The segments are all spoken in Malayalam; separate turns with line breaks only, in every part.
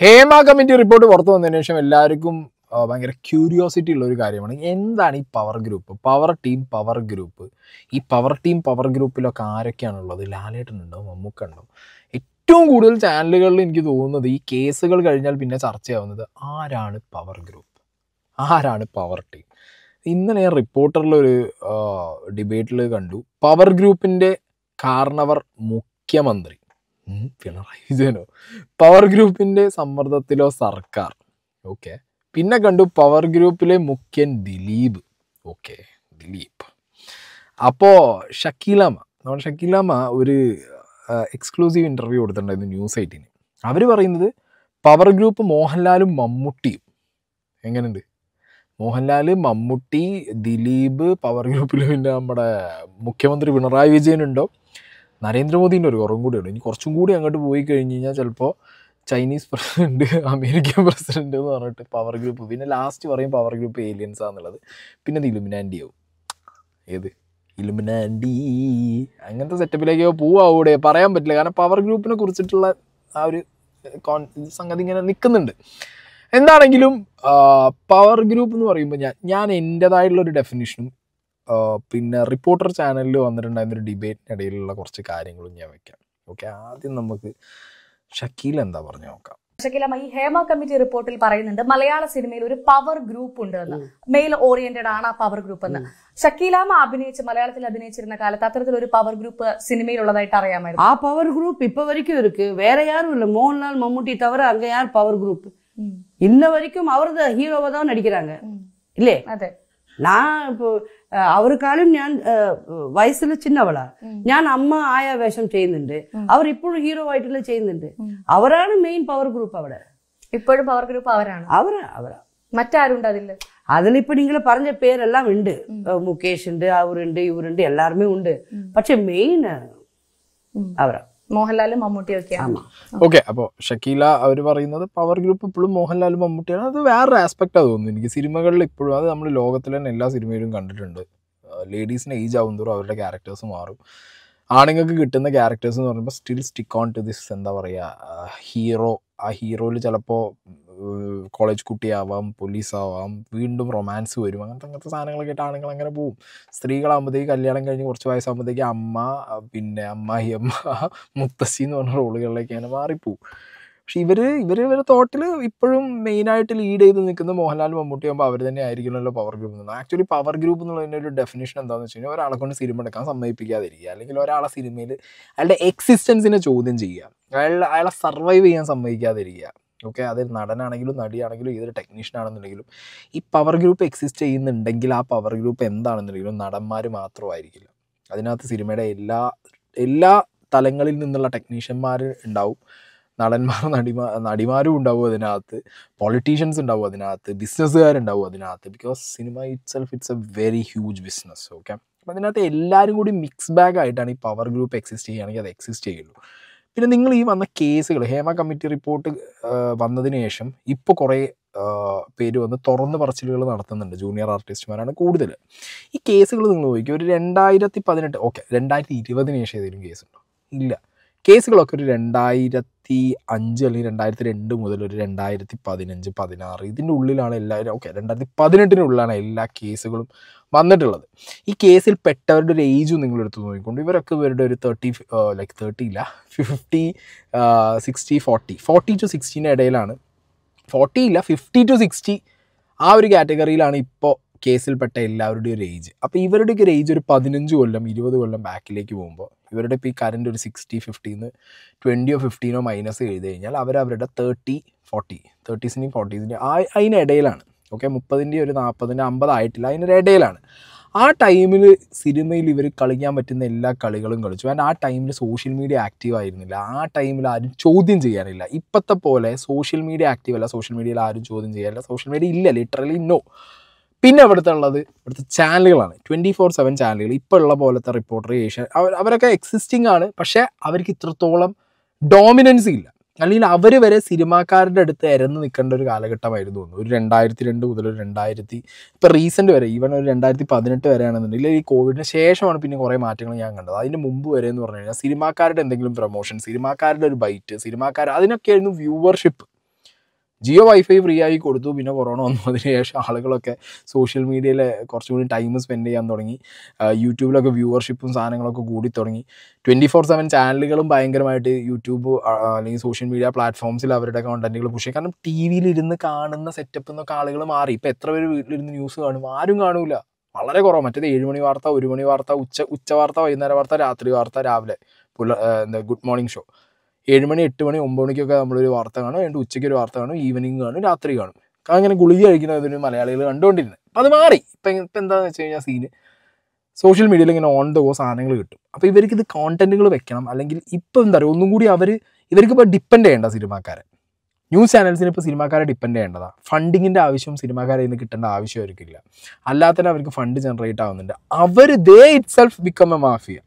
ഹേമ കമ്മിറ്റി റിപ്പോർട്ട് പുറത്തു വന്നതിന് ശേഷം എല്ലാവർക്കും ഭയങ്കര ക്യൂരിയോസിറ്റി ഉള്ള ഒരു കാര്യമാണ് എന്താണ് ഈ power group power team power group ഈ പവർ ടീം പവർ ഗ്രൂപ്പിലൊക്കെ ആരൊക്കെയാണുള്ളത് ലാലേട്ടനുണ്ടാവും മമ്മൂക്കുണ്ടാവും ഏറ്റവും കൂടുതൽ ചാനലുകളിൽ എനിക്ക് തോന്നുന്നത് ഈ കേസുകൾ കഴിഞ്ഞാൽ പിന്നെ ചർച്ചയാവുന്നത് ആരാണ് പവർ ഗ്രൂപ്പ് ആരാണ് പവർ ടീം ഇന്നലെ ഞാൻ റിപ്പോർട്ടറിലൊരു ഡിബേറ്റിൽ കണ്ടു പവർ ഗ്രൂപ്പിൻ്റെ കാരണവർ മുഖ്യമന്ത്രി പിണറായി വിജയനോ പവർ ഗ്രൂപ്പിൻ്റെ സമ്മർദ്ദത്തിലോ സർക്കാർ ഓക്കെ പിന്നെ കണ്ടു പവർ ഗ്രൂപ്പിലെ മുഖ്യൻ ദിലീപ് ഓക്കെ ദിലീപ് അപ്പോ ഷക്കീലമ്മ നമ്മുടെ ഷക്കീലമ്മ ഒരു എക്സ്ക്ലൂസീവ് ഇൻ്റർവ്യൂ കൊടുത്തിട്ടുണ്ടായിരുന്നു ന്യൂസ് ഐറ്റിന് അവർ പറയുന്നത് പവർ ഗ്രൂപ്പ് മോഹൻലാലും മമ്മൂട്ടിയും എങ്ങനെയുണ്ട് മോഹൻലാൽ മമ്മൂട്ടി ദിലീപ് പവർ ഗ്രൂപ്പിൽ പിന്നെ നമ്മുടെ മുഖ്യമന്ത്രി പിണറായി വിജയനുണ്ടോ നരേന്ദ്രമോദിൻ്റെ ഒരു കുറവും കൂടിയുണ്ട് ഇനി കുറച്ചും കൂടി അങ്ങോട്ട് പോയി കഴിഞ്ഞ് കഴിഞ്ഞാൽ ചിലപ്പോൾ ചൈനീസ് പ്രസിഡന്റ് അമേരിക്കൻ പ്രസിഡന്റ് എന്ന് പറഞ്ഞിട്ട് പവർ ഗ്രൂപ്പ് പിന്നെ ലാസ്റ്റ് പറയും പവർ ഗ്രൂപ്പ് ഏലിയൻസ് ആണെന്നുള്ളത് പിന്നെ അത് ഇലുമിനാൻഡി ആവും ഏത് ഇലുമിനാൻഡി അങ്ങനത്തെ സെറ്റപ്പിലേക്കോ പോവാവൂടെ പറയാൻ പറ്റില്ല കാരണം പവർ ഗ്രൂപ്പിനെ കുറിച്ചിട്ടുള്ള ആ ഒരു കോൺ സംഗതി ഇങ്ങനെ നിൽക്കുന്നുണ്ട് എന്താണെങ്കിലും പവർ ഗ്രൂപ്പ് എന്ന് പറയുമ്പോൾ ഞാൻ ഞാൻ എൻ്റേതായിട്ടുള്ള ഒരു ഡെഫിനിഷനും പിന്നെ റിപ്പോർട്ടർ ചാനലിൽ വന്നിട്ടുണ്ടായിരുന്ന ഒരു ഡിബേറ്റിനിടയിലുള്ള കുറച്ച് കാര്യങ്ങളും ഞാൻ വെക്കാം ഓക്കെ ആദ്യം നമുക്ക് ഷക്കീൽ എന്താ പറഞ്ഞു നോക്കാം
ഷക്കീലമ്മ ഈ ഹേമ കമ്മിറ്റി റിപ്പോർട്ടിൽ പറയുന്നുണ്ട് മലയാള സിനിമയിൽ ഒരു പവർ ഗ്രൂപ്പ് ഉണ്ട് എന്ന് മെയിൽ ഓറിയന്റഡ് ആണ് ആ പവർ ഗ്രൂപ്പ് എന്ന് ഷക്കീലാമ്മ അഭിനയിച്ച് മലയാളത്തിൽ അഭിനയിച്ചിരുന്ന കാലത്ത് ഒരു പവർ ഗ്രൂപ്പ് സിനിമയിലുള്ളതായിട്ട് അറിയാമായിരുന്നു ആ പവർ ഗ്രൂപ്പ് ഇപ്പൊ വരയ്ക്കും ഇருக்கு വേറെ യാരും ഇല്ല മോഹൻലാൽ മമ്മൂട്ടി തവറ അങ്ങയാർ പവർ ഗ്രൂപ്പ് இன்ன അവർ அவரது ஹீரோவை தான் நடிக்கிறாங்க അതെ நான் കാലം ഞാൻ വയസ്സിൽ ചിന്നവളാ ഞാൻ അമ്മ ആയ വേഷം ചെയ്യുന്നുണ്ട് അവർ ഇപ്പോഴും ഹീറോ ആയിട്ടുള്ള ചെയ്യുന്നുണ്ട് അവരാണ് മെയിൻ പവർ ഗ്രൂപ്പ് അവിടെ ഇപ്പോഴും പവർ ഗ്രൂപ്പ് അവരാണ് അവരാ മറ്റാരുണ്ട് അതില് അതിലിപ്പോ നിങ്ങൾ പറഞ്ഞ പേരെല്ലാം ഉണ്ട് മുകേഷ് ഉണ്ട് അവരുണ്ട് ഇവരുണ്ട് എല്ലാരുമേ ഉണ്ട് പക്ഷെ മെയിൻ അവരാ മോഹൻലാലും മമ്മൂട്ടിയും ഒക്കെയാണ്
ഓക്കെ അപ്പോ ഷക്കീല അവർ പറയുന്നത് പവർ ഗ്രൂപ്പ് ഇപ്പോഴും മോഹൻലാലും മമ്മൂട്ടിയാണ് അത് വേറൊരു ആസ്പെക്റ്റാ തോന്നുന്നു എനിക്ക് സിനിമകളിൽ ഇപ്പോഴും അത് നമ്മൾ ലോകത്തിൽ തന്നെ എല്ലാ സിനിമയിലും കണ്ടിട്ടുണ്ട് ലേഡീസിന് ഏജ് ആവും തോറും അവരുടെ ക്യാരക്ടേഴ്സ് മാറും ആണുങ്ങൾക്ക് കിട്ടുന്ന ക്യാരക്ടേഴ്സ് എന്ന് പറയുമ്പോൾ still stick on to this എന്താ പറയുക ഹീറോ ആ ഹീറോയിൽ ചിലപ്പോൾ കോളേജ് കുട്ടിയാവാം പോലീസാവാം വീണ്ടും റൊമാൻസ് വരും അങ്ങനത്തെ അങ്ങനത്തെ സാധനങ്ങളൊക്കെ ആയിട്ട് ആണുങ്ങൾ അങ്ങനെ പോവും സ്ത്രീകളാകുമ്പോഴത്തേക്ക് കല്യാണം കഴിഞ്ഞ് കുറച്ച് വയസ്സാകുമ്പോഴത്തേക്ക് അമ്മ പിന്നെ അമ്മായി അമ്മ മുത്തശ്ശി എന്ന് പറഞ്ഞ റോളുകളിലേക്ക് അങ്ങനെ മാറിപ്പോവും പക്ഷെ ഇവർ ഇവർ ഇവരുടെ തോട്ടിൽ ഇപ്പോഴും മെയിനായിട്ട് ലീഡ് ചെയ്ത് നിൽക്കുന്ന മോഹൻലാൽ മമ്മൂട്ടി ആകുമ്പോൾ അവർ തന്നെ ആയിരിക്കണമല്ലോ പവർ ഗ്രൂപ്പ് എന്ന് ആക്ച്വലി പവർ ഗ്രൂപ്പ് എന്നുള്ളതിൻ്റെ ഒരു ഡെഫിനേഷൻ എന്താണെന്ന് വെച്ച് കഴിഞ്ഞാൽ ഒരാളെ കൊണ്ട് സിനിമ എടുക്കാൻ സമ്മതിപ്പിക്കാതിരിക്കുക അല്ലെങ്കിൽ ഒരാളെ സിനിമയിൽ അയാളുടെ എക്സിസ്റ്റൻസിനെ ചോദ്യം ചെയ്യുക അയാൾ അയാളെ സർവൈവ് ചെയ്യാൻ സമ്മതിക്കാതിരിക്കുക ഓക്കെ അതൊരു നടനാണെങ്കിലും നടിയാണെങ്കിലും ഏതൊരു ടെക്നീഷ്യൻ ആണെന്നുണ്ടെങ്കിലും ഈ പവർ ഗ്രൂപ്പ് എക്സിസ്റ്റ് ചെയ്യുന്നുണ്ടെങ്കിൽ ആ പവർ ഗ്രൂപ്പ് എന്താണെന്നുണ്ടെങ്കിലും നടന്മാർ മാത്രമായിരിക്കില്ല അതിനകത്ത് സിനിമയുടെ എല്ലാ എല്ലാ തലങ്ങളിൽ നിന്നുള്ള ടെക്നീഷ്യന്മാർ ഉണ്ടാവും നടന്മാർ നടിമാ നടിമാരും ഉണ്ടാവും അതിനകത്ത് പൊളിറ്റീഷ്യൻസ് ഉണ്ടാവും അതിനകത്ത് ബിസിനസ്സുകാരുണ്ടാവും അതിനകത്ത് because cinema itself it's a very huge business okay അപ്പം അതിനകത്ത് എല്ലാവരും കൂടി മിക്സ് ബാഗ് ആയിട്ടാണ് ഈ പവർ ഗ്രൂപ്പ് എക്സിസ്റ്റ് ചെയ്യുകയാണെങ്കിൽ അത് എക്സിസ്റ്റ് ചെയ്യുള്ളൂ പിന്നെ നിങ്ങൾ ഈ വന്ന കേസുകൾ ഹേമ കമ്മിറ്റി റിപ്പോർട്ട് വന്നതിന് ശേഷം ഇപ്പോൾ കുറേ പേര് വന്ന് തുറന്ന് പറച്ചിലുകൾ നടത്തുന്നുണ്ട് ജൂനിയർ ആർട്ടിസ്റ്റുമാരാണ് കൂടുതൽ ഈ കേസുകൾ നിങ്ങൾ നോക്കിക്കുക ഒരു രണ്ടായിരത്തി പതിനെട്ട് ഓക്കെ രണ്ടായിരത്തി ഇരുപതിന് ശേഷം ഏതെങ്കിലും കേസുണ്ടോ ഇല്ല കേസുകളൊക്കെ ഒരു രണ്ടായിരത്തി അഞ്ച് അല്ലെങ്കിൽ രണ്ടായിരത്തി രണ്ട് മുതൽ ഒരു രണ്ടായിരത്തി പതിനഞ്ച് പതിനാറ് ഇതിൻ്റെ ഉള്ളിലാണ് എല്ലാവരും ഓക്കെ രണ്ടായിരത്തി പതിനെട്ടിനുള്ളിലാണ് എല്ലാ കേസുകളും വന്നിട്ടുള്ളത് ഈ കേസിൽ പെട്ടവരുടെ ഒരു ഏജും നിങ്ങൾ എടുത്ത് നോക്കിക്കൊണ്ട് ഇവരൊക്കെ ഇവരുടെ ഒരു തേർട്ടി ലൈക്ക് തേർട്ടി ഇല്ല fifty sixty forty forty two സിക്സ്റ്റീൻ്റെ ഇടയിലാണ് ഫോർട്ടി ഇല്ല ഫിഫ്റ്റി ടു സിക്സ്റ്റി ആ ഒരു കാറ്റഗറിയിലാണ് ഇപ്പോൾ കേസിൽപ്പെട്ട എല്ലാവരുടെയും ഒരു ഏജ് അപ്പോൾ ഇവരുടെയൊക്കെ ഒരു ഏജ് ഒരു പതിനഞ്ച് കൊല്ലം ഇരുപത് കൊല്ലം ബാക്കിലേക്ക് പോകുമ്പോൾ ഇവരുടെ ഇപ്പോൾ ഈ കറൻറ്റ് ഒരു സിക്സ്റ്റി ഫിഫ്റ്റീന്ന് ട്വൻറ്റിയോ ഫിഫ്റ്റീനോ മൈനസ് എഴുതി കഴിഞ്ഞാൽ അവർ അവരുടെ തേർട്ടി ഫോർട്ടി തേർട്ടീസിൻ്റെയും ഫോർട്ടീസിൻ്റെയും ആ അതിനിടയിലാണ് ഓക്കെ മുപ്പതിൻ്റെയും ഒരു നാൽപ്പതിൻ്റെ അമ്പതായിട്ടില്ല അതിൻ്റെ ഇടയിലാണ് ആ ടൈമിൽ സിനിമയിൽ ഇവർ കളിക്കാൻ പറ്റുന്ന എല്ലാ കളികളും കളിച്ചു കാരണം ആ ടൈമിൽ സോഷ്യൽ മീഡിയ ആക്റ്റീവ് ആയിരുന്നില്ല ആ ടൈമിൽ ആരും ചോദ്യം ചെയ്യാനില്ല ഇപ്പോഴത്തെ പോലെ സോഷ്യൽ മീഡിയ ആക്റ്റീവ് അല്ല സോഷ്യൽ മീഡിയയിൽ ആരും ചോദ്യം ചെയ്യാനില്ല സോഷ്യൽ മീഡിയ ഇല്ല ലിറ്ററലി നോ പിന്നെ ഇവിടുത്തെ ഉള്ളത് ഇവിടുത്തെ ചാനലുകളാണ് ട്വൻറ്റി ഫോർ സെവൻ ചാനലുകൾ ഇപ്പോൾ ഉള്ള പോലത്തെ റിപ്പോർട്ടർ ഏഷ്യ അവരൊക്കെ എക്സിസ്റ്റിംഗ് ആണ് പക്ഷേ അവർക്ക് ഇത്രത്തോളം ഡോമിനൻസ് ഇല്ല അല്ലെങ്കിൽ അവർ വരെ സിനിമാക്കാരുടെ അടുത്ത് ഇരന്ന് നിൽക്കേണ്ട ഒരു കാലഘട്ടമായിരുന്നു തോന്നുന്നു ഒരു രണ്ടായിരത്തി രണ്ട് മുതൽ ഒരു രണ്ടായിരത്തി ഇപ്പോൾ റീസെൻറ്റ് വരെ ഈവൻ ഒരു രണ്ടായിരത്തി പതിനെട്ട് വരെയാണെന്നുണ്ടെങ്കിൽ ഈ കോവിഡിന് ശേഷമാണ് പിന്നെ കുറേ മാറ്റങ്ങൾ ഞാൻ കണ്ടത് അതിന് മുമ്പ് വരെ എന്ന് പറഞ്ഞു കഴിഞ്ഞാൽ സിനിമാക്കാരുടെ എന്തെങ്കിലും പ്രൊമോഷൻ സിനിമാക്കാരുടെ ഒരു ബൈറ്റ് സിനിമാക്കാർ അതിനൊക്കെയായിരുന്നു വ്യൂവർഷിപ്പ് ജിയോ വൈഫൈ ഫ്രീ ആയി കൊടുത്തു പിന്നെ കൊറോണ വന്നതിന് ശേഷം ആളുകളൊക്കെ സോഷ്യൽ മീഡിയയിൽ കുറച്ചും കൂടി ടൈം സ്പെൻഡ് ചെയ്യാൻ തുടങ്ങി യൂട്യൂബിലൊക്കെ വ്യൂവർഷിപ്പും സാധനങ്ങളൊക്കെ കൂടി തുടങ്ങി ട്വൻറ്റി ഫോർ സെവൻ ചാനലുകളും ഭയങ്കരമായിട്ട് യൂട്യൂബ് അല്ലെങ്കിൽ സോഷ്യൽ മീഡിയ പ്ലാറ്റ്ഫോംസിൽ അവരുടെ കോണ്ടന്റുകൾ പുഷ് ചെയ്യും കാരണം ടി വിയിലിരുന്ന് കാണുന്ന സെറ്റപ്പ് എന്നൊക്കെ ആളുകൾ മാറി ഇപ്പോൾ എത്ര പേര് വീട്ടിലിരുന്ന് ന്യൂസ് കാണും ആരും കാണൂല വളരെ കുറവ് മറ്റേത് ഏഴുമണി വാർത്ത ഒരു മണി വാർത്ത ഉച്ച ഉച്ച വാർത്ത വൈകുന്നേര വാർത്ത രാത്രി വാർത്ത രാവിലെ പുല എന്താ ഗുഡ് മോർണിംഗ് ഷോ ഏഴുമണി എട്ട് മണി ഒമ്പത് മണിക്കൊക്കെ നമ്മളൊരു വാർത്ത കാണും അതുകൊണ്ട് ഉച്ചയ്ക്ക് ഒരു വാർത്ത കാണും ഈവനിങ് കാണും രാത്രി കാണും അങ്ങനെ ഗുളിക കഴിക്കുന്ന ഒരു മലയാളികൾ കണ്ടുകൊണ്ടിരുന്നത് അപ്പം അത് മാറി ഇപ്പം ഇപ്പം എന്താണെന്ന് വെച്ച് കഴിഞ്ഞാൽ സീന് സോഷ്യൽ മീഡിയയിൽ ഇങ്ങനെ ഓൺ ദ ഗോ സാധനങ്ങൾ കിട്ടും അപ്പോൾ ഇവർക്ക് ഇത് കോണ്ടന്റുകൾ വെക്കണം അല്ലെങ്കിൽ ഇപ്പം എന്താ പറയുക ഒന്നും കൂടി അവർ ഇവർക്ക് ഇപ്പോൾ ഡിപ്പെൻഡ് ചെയ്യേണ്ട സിനിമാക്കാരെ ന്യൂസ് ചാനൽസിന് ഇപ്പോൾ സിനിമാക്കാരെ ഡിപ്പെൻഡ് ചെയ്യേണ്ടതാ ഫണ്ടിങ്ങിൻ്റെ ആവശ്യം സിനിമാക്കാരെ ഇന്ന് കിട്ടേണ്ട ആവശ്യം അവർക്കില്ല അല്ലാത്തന്നെ അവർക്ക് ഫണ്ട് ജനറേറ്റ് ആവുന്നുണ്ട് അവർ they itself become a mafia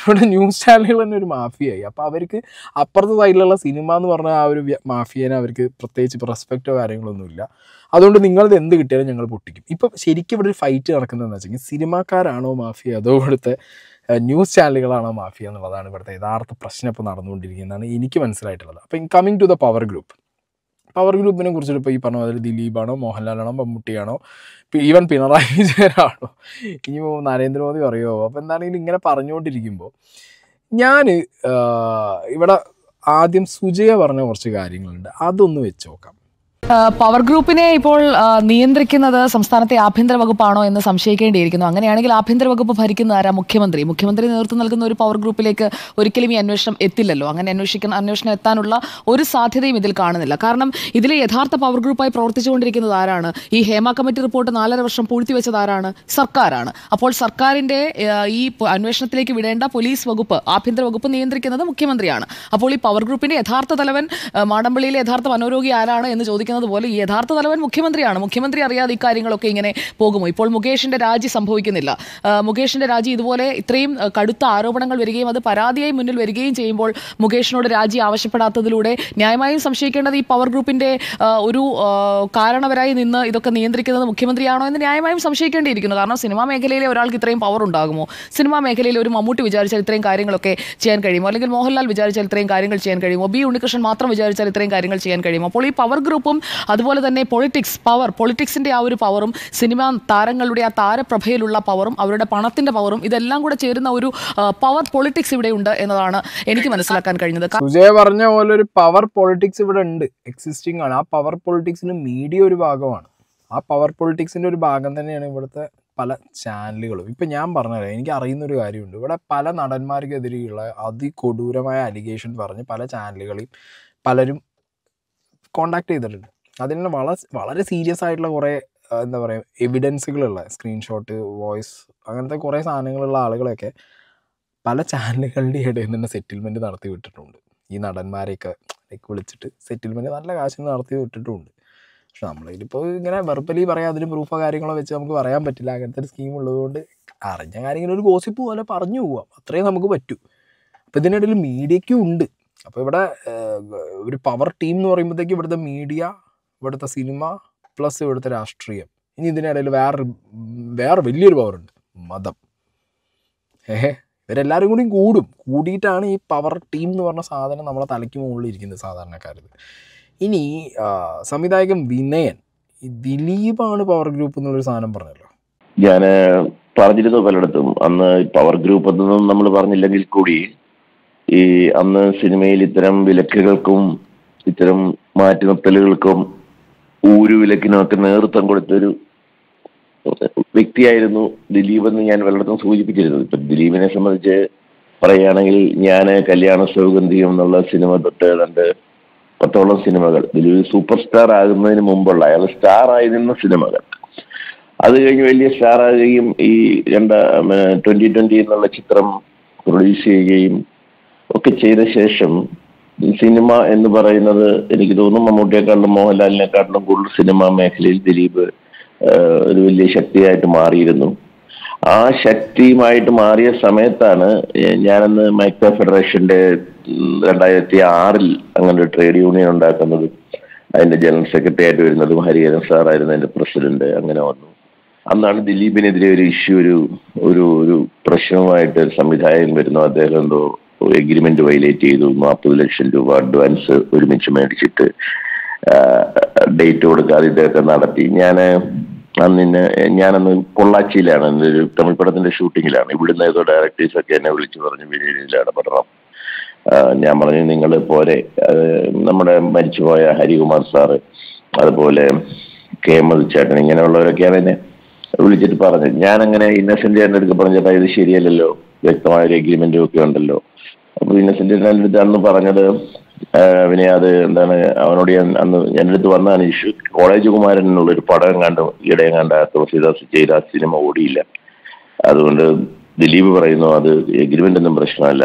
ഇവിടെ ന്യൂസ് ചാനലുകൾ തന്നെ ഒരു മാഫിയായി അപ്പോൾ അവർക്ക് അപ്പുറത്തെ സൈഡിലുള്ള സിനിമ എന്ന് പറഞ്ഞ ആ ഒരു മാഫിയേനെ അവർക്ക് പ്രത്യേകിച്ച് റെസ്പെക്റ്റോ കാര്യങ്ങളൊന്നുമില്ല അതുകൊണ്ട് നിങ്ങളത് എന്ത് കിട്ടിയാലും ഞങ്ങൾ പൊട്ടിക്കും ഇപ്പം ശരിക്കും ഇവിടെ ഒരു ഫൈറ്റ് നടക്കുന്നതെന്ന് വെച്ചാൽ സിനിമാക്കാരാണോ മാഫിയ അതോ ഇവിടുത്തെ ന്യൂസ് ചാനലുകളാണോ മാഫിയ എന്നുള്ളതാണ് ഇവിടുത്തെ യഥാർത്ഥ പ്രശ്നം ഇപ്പോൾ നടന്നുകൊണ്ടിരിക്കുന്നതാണ് എനിക്ക് മനസ്സിലായിട്ടുള്ളത് അപ്പം coming to the power group power ഗ്രൂപ്പിനെ കുറിച്ചിട്ട് ഇപ്പോൾ ഈ പറഞ്ഞ മാതിരി ദിലീപാണോ മോഹൻലാലാണോ മമ്മൂട്ടിയാണോ ഈവൻ പിണറായി വിജയനാണോ ഇനി നരേന്ദ്രമോദി പറയുമോ അപ്പോൾ എന്താണെങ്കിലും ഇങ്ങനെ പറഞ്ഞുകൊണ്ടിരിക്കുമ്പോൾ ഞാൻ ഇവിടെ ആദ്യം സുജയ പറഞ്ഞ കുറച്ച് കാര്യങ്ങളുണ്ട് അതൊന്ന് വെച്ച് നോക്കാം
പവർ ഗ്രൂപ്പിനെ ഇപ്പോൾ നിയന്ത്രിക്കുന്നത് സംസ്ഥാനത്തെ ആഭ്യന്തര വകുപ്പാണോ എന്ന് സംശയിക്കേണ്ടിയിരിക്കുന്നു അങ്ങനെയാണെങ്കിൽ ആഭ്യന്തര വകുപ്പ് ഭരിക്കുന്ന ആരാ മുഖ്യമന്ത്രി മുഖ്യമന്ത്രി നേതൃത്വം നൽകുന്ന ഒരു പവർ ഗ്രൂപ്പിലേക്ക് ഒരിക്കലും ഈ അന്വേഷണം എത്തില്ലല്ലോ അങ്ങനെ അന്വേഷിക്കുന്ന അന്വേഷണം എത്താനുള്ള ഒരു സാധ്യതയും ഇതിൽ കാണുന്നില്ല കാരണം ഇതിലെ യഥാർത്ഥ പവർ ഗ്രൂപ്പായി പ്രവർത്തിച്ചുകൊണ്ടിരിക്കുന്നത് ആരാണ് ഈ ഹേമ കമ്മിറ്റി റിപ്പോർട്ട് നാലര വർഷം പൂഴ്ത്തിവെച്ചത് ആരാണ് സർക്കാരാണ് അപ്പോൾ സർക്കാരിൻ്റെ ഈ അന്വേഷണത്തിലേക്ക് വിടേണ്ട പോലീസ് വകുപ്പ് ആഭ്യന്തര വകുപ്പ് നിയന്ത്രിക്കുന്നത് മുഖ്യമന്ത്രിയാണ് അപ്പോൾ ഈ പവർ ഗ്രൂപ്പിൻ്റെ യഥാർത്ഥ തലവൻ മാടമ്പള്ളിയിലെ യഥാർത്ഥ മനോരോഗി ആരാണ് എന്ന് ചോദിക്കുന്നത് പറയുന്നത് പോലെ യഥാർത്ഥ തലവൻ മുഖ്യമന്ത്രിയാണ് മുഖ്യമന്ത്രി അറിയാതെ ഇക്കാര്യങ്ങളൊക്കെ ഇങ്ങനെ പോകുമോ ഇപ്പോൾ മുകേഷിന്റെ രാജി സംഭവിക്കുന്നില്ല മുകേഷിന്റെ രാജി ഇതുപോലെ ഇത്രയും കടുത്ത ആരോപണങ്ങൾ വരികയും അത് പരാതിയായി മുന്നിൽ വരികയും ചെയ്യുമ്പോൾ മുകേഷിനോട് രാജി ആവശ്യപ്പെടാത്തതിലൂടെ ന്യായമായും സംശയിക്കേണ്ടത് ഈ പവർ ഗ്രൂപ്പിന്റെ ഒരു കാരണവരായി നിന്ന് ഇതൊക്കെ നിയന്ത്രിക്കുന്നത് മുഖ്യമന്ത്രിയാണോ എന്ന് ന്യായമായും സംശയിക്കേണ്ടിയിരിക്കുന്നു കാരണം സിനിമാ മേഖലയിലെ ഒരാൾക്ക് ഇത്രയും പവർ ഉണ്ടാകുമോ സിനിമാ മേഖലയിൽ ഒരു മമ്മൂട്ടി വിചാരിച്ചാൽ ഇത്രയും കാര്യങ്ങളൊക്കെ ചെയ്യാൻ കഴിയുമോ അല്ലെങ്കിൽ മോഹൻലാൽ വിചാരിച്ചാൽ ഇത്രയും കാര്യങ്ങൾ ചെയ്യാൻ കഴിയുമോ ബി ഉണ്ണികൃഷ്ണൻ മാത്രം വിചാരിച്ചാൽ ഇത്രയും കാര്യങ്ങൾ ചെയ്യാൻ കഴിയുമോ അപ്പോൾ ഈ പവർ ഗ്രൂപ്പും അതുപോലെ തന്നെ പൊളിറ്റിക്സ് പവർ പൊളിറ്റിക്സിൻ്റെ ആ ഒരു പവറും സിനിമാ താരങ്ങളുടെ ആ താരപ്രഭയിലുള്ള പവറും അവരുടെ പണത്തിൻ്റെ പവറും ഇതെല്ലാം കൂടെ ചേരുന്ന ഒരു പവർ പൊളിറ്റിക്സ് ഇവിടെ ഉണ്ട് എന്നതാണ് എനിക്ക് മനസ്സിലാക്കാൻ കഴിഞ്ഞത് വിജയ
പറഞ്ഞ പോലെ ഒരു പവർ പൊളിറ്റിക്സ് ഇവിടെ ഉണ്ട് എക്സിസ്റ്റിംഗ് ആണ് ആ പവർ പൊളിറ്റിക്സിന് മീഡിയ ഒരു ഭാഗമാണ് ആ പവർ പൊളിറ്റിക്സിൻ്റെ ഒരു ഭാഗം തന്നെയാണ് ഇവിടുത്തെ പല ചാനലുകളും ഇപ്പം ഞാൻ പറഞ്ഞത് എനിക്ക് അറിയുന്നൊരു കാര്യമുണ്ട് ഇവിടെ പല നടന്മാർക്കെതിരെയുള്ള അതികൊടൂരമായ അലിഗേഷൻ പറഞ്ഞ് പല ചാനലുകളെയും പലരും കോണ്ടാക്ട് ചെയ്തിട്ടുണ്ട് അതിന് വളരെ വളരെ സീരിയസ് ആയിട്ടുള്ള കുറേ എന്താ പറയുക എവിഡൻസുകളുള്ള സ്ക്രീൻഷോട്ട് വോയിസ് അങ്ങനത്തെ കുറേ സാധനങ്ങളുള്ള ആളുകളൊക്കെ പല ചാനലുകളുടെ ഇടയിൽ നിന്ന് സെറ്റിൽമെൻറ്റ് നടത്തി വിട്ടിട്ടുണ്ട് ഈ നടന്മാരെയൊക്കെ വിളിച്ചിട്ട് സെറ്റിൽമെൻറ്റ് നല്ല കാശിന് നടത്തി വിട്ടിട്ടുണ്ട് പക്ഷെ നമ്മളിതിപ്പോൾ ഇങ്ങനെ വെറുപ്പലി പറയാം അതിന് പ്രൂഫോ കാര്യങ്ങളോ വെച്ച് നമുക്ക് പറയാൻ പറ്റില്ല അങ്ങനത്തെ ഒരു സ്കീം ഉള്ളതുകൊണ്ട് അറിഞ്ഞ കാര്യങ്ങൾ ഒരു ഗോസിപ്പ് പോലെ പറഞ്ഞു പോവാം അത്രയും നമുക്ക് പറ്റൂ അപ്പോൾ ഇതിനിടയിൽ മീഡിയയ്ക്കും ഉണ്ട് അപ്പോൾ ഇവിടെ ഒരു പവർ ടീം എന്ന് പറയുമ്പോഴത്തേക്ക് ഇവിടുത്തെ മീഡിയ ഇവിടുത്തെ സിനിമ പ്ലസ് ഇവിടുത്തെ രാഷ്ട്രീയം ഇനി ഇതിനിടയിൽ വേറെ വേറെ വലിയൊരു പവറുണ്ട് മതം ഏഹേ ഇവരെല്ലാവരും കൂടി കൂടും കൂടിയിട്ടാണ് ഈ പവർ ടീം എന്ന് പറഞ്ഞ സാധനം നമ്മളെ തലയ്ക്ക് മുകളിൽ ഇരിക്കുന്നത് സാധാരണക്കാരത് ഇനി സംവിധായകൻ വിനയൻ ദിലീപാണ് പവർ ഗ്രൂപ്പ് എന്നുള്ളൊരു സാധനം പറഞ്ഞല്ലോ
ഞാൻ പറഞ്ഞിരുന്നു പലയിടത്തും അന്ന് പവർ ഗ്രൂപ്പ് എന്നൊന്നും നമ്മൾ പറഞ്ഞില്ലെങ്കിൽ കൂടി ഈ അന്ന് സിനിമയിൽ ഇത്തരം വിലക്കുകൾക്കും ഇത്തരം മാറ്റി നിർത്തലുകൾക്കും ഒക്കെ നേതൃത്വം കൊടുത്തൊരു വ്യക്തിയായിരുന്നു ദിലീപ് എന്ന് ഞാൻ പലയിടത്തും സൂചിപ്പിച്ചിരുന്നത് ഇപ്പൊ ദിലീപിനെ സംബന്ധിച്ച് പറയുകയാണെങ്കിൽ ഞാൻ കല്യാണ സൗഗന്ധികം എന്നുള്ള സിനിമ തൊട്ട് രണ്ട് പത്തോളം സിനിമകൾ ദിലീപ് സൂപ്പർ സ്റ്റാർ ആകുന്നതിന് മുമ്പുള്ള അയാൾ സ്റ്റാർ ആയി നിന്ന സിനിമകൾ അത് കഴിഞ്ഞ് വലിയ സ്റ്റാർ ആകുകയും ഈ രണ്ട ട്വന്റി ട്വന്റി എന്നുള്ള ചിത്രം പ്രൊഡ്യൂസ് ചെയ്യുകയും ഒക്കെ ചെയ്ത ശേഷം സിനിമ എന്ന് പറയുന്നത് എനിക്ക് തോന്നുന്നു മമ്മൂട്ടിയെക്കാട്ടിലും മോഹൻലാലിനെക്കാട്ടിലും കൂടുതൽ സിനിമ മേഖലയിൽ ദിലീപ് ഒരു വലിയ ശക്തിയായിട്ട് മാറിയിരുന്നു ആ ശക്തിയുമായിട്ട് മാറിയ സമയത്താണ് ഞാനന്ന് മൈക്രോ ഫെഡറേഷന്റെ രണ്ടായിരത്തി ആറിൽ അങ്ങനെ ഒരു ട്രേഡ് യൂണിയൻ ഉണ്ടാക്കുന്നതും അതിന്റെ ജനറൽ സെക്രട്ടറി ആയിട്ട് വരുന്നതും ഹരിഹരൻ സാറായിരുന്നു അതിന്റെ പ്രസിഡന്റ് അങ്ങനെ വന്നു അന്നാണ് ദിലീപിനെതിരെ ഒരു ഇഷ്യൂ ഒരു ഒരു ഒരു പ്രശ്നവുമായിട്ട് സംവിധായകൻ വരുന്നു അദ്ദേഹം എന്തോ എഗ്രിമെന്റ് വയലേറ്റ് ചെയ്തു നാൽപ്പത് ലക്ഷം രൂപ അഡ്വാൻസ് ഒരുമിച്ച് മേടിച്ചിട്ട് ഡേറ്റ് കൊടുക്കാതെ ഇതൊക്കെ നടത്തി ഞാൻ അന്നിന് ഞാനന്ന് പൊള്ളാച്ചിയിലാണ് ഒരു തമിഴ് പടത്തിന്റെ ഷൂട്ടിങ്ങിലാണ് ഇവിടുന്ന് ഏതോ ഡയറക്ടേഴ്സ് ഒക്കെ എന്നെ വിളിച്ചു പറഞ്ഞു വിജയിലാണ് പഠനം ഞാൻ പറഞ്ഞു നിങ്ങൾ പോരെ നമ്മുടെ മരിച്ചുപോയ ഹരികുമാർ സാറ് അതുപോലെ കെ എം ചേട്ടൻ ഇങ്ങനെയുള്ളവരൊക്കെയാണ് എന്നെ വിളിച്ചിട്ട് പറഞ്ഞു ഞാൻ അങ്ങനെ ഇന്നസെന്റ് എൻ്റെ അടുത്ത് പറഞ്ഞു ചേട്ടാ ഇത് ശരിയല്ലല്ലോ വ്യക്തമായ ഒരു എഗ്രിമെന്റും ഒക്കെ ഉണ്ടല്ലോ അപ്പൊ ഇന്നസെന്റ് എൻ്റെ അന്ന് പറഞ്ഞത് പിന്നെ അത് എന്താണ് അവനോട് ഞാൻ അന്ന് എന്റെ അടുത്ത് വന്നാണ് ഇഷ്യൂ കോളേജ് കുമാരൻ എന്നുള്ള ഒരു പടം കണ്ട് ഈടെ കണ്ട തുളസിദാസ് ചെയ്ത സിനിമ ഓടിയില്ല അതുകൊണ്ട് ദിലീപ് പറയുന്നു അത് എഗ്രിമെന്റ് ഒന്നും പ്രശ്നമല്ല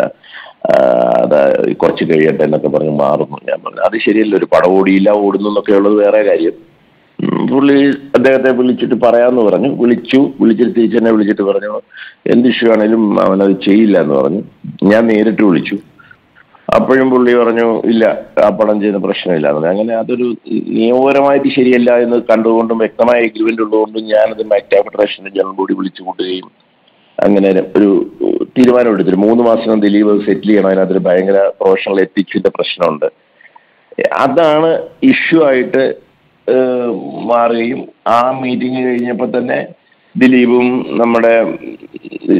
അതാ കുറച്ച് കഴിയട്ടെ എന്നൊക്കെ പറഞ്ഞ് മാറുന്നു ഞാൻ പറഞ്ഞു അത് ശരിയല്ല ഒരു പടം ഓടിയില്ല ഓടുന്നു എന്നൊക്കെ ഉള്ളത് വേറെ കാര്യം പുള്ളി അദ്ദേഹത്തെ വിളിച്ചിട്ട് പറയാന്ന് പറഞ്ഞു വിളിച്ചു വിളിച്ചിട്ട് തിരിച്ചെന്നെ വിളിച്ചിട്ട് പറഞ്ഞു എന്ത് ഇഷ്യൂ ആണെങ്കിലും അത് ചെയ്യില്ല എന്ന് പറഞ്ഞു ഞാൻ നേരിട്ട് വിളിച്ചു അപ്പോഴും പുള്ളി പറഞ്ഞു ഇല്ല ആ പടം ചെയ്യുന്ന പ്രശ്നമില്ല എന്ന് അങ്ങനെ അതൊരു നിയമപരമായിട്ട് ശരിയല്ല എന്ന് കണ്ടുകൊണ്ടും വ്യക്തമായ എഗ്രിമെന്റ് ഉള്ളതുകൊണ്ടും ഞാനത് മാക്ടാ ഫെഡറേഷന്റെ ജനറൽ ബോഡി വിളിച്ചു കൂട്ടുകയും അങ്ങനെ ഒരു തീരുമാനം എടുത്തിട്ട് മൂന്ന് മാസം ദിലീപ് സെറ്റിൽ ചെയ്യണം അതിനകത്തൊരു ഭയങ്കര പ്രൊഫഷണൽ എത്തിക്സിന്റെ പ്രശ്നമുണ്ട് അതാണ് ഇഷ്യൂ ആയിട്ട് മാറുകയും ആ മീറ്റിംഗ് കഴിഞ്ഞപ്പോൾ തന്നെ ദിലീപും നമ്മുടെ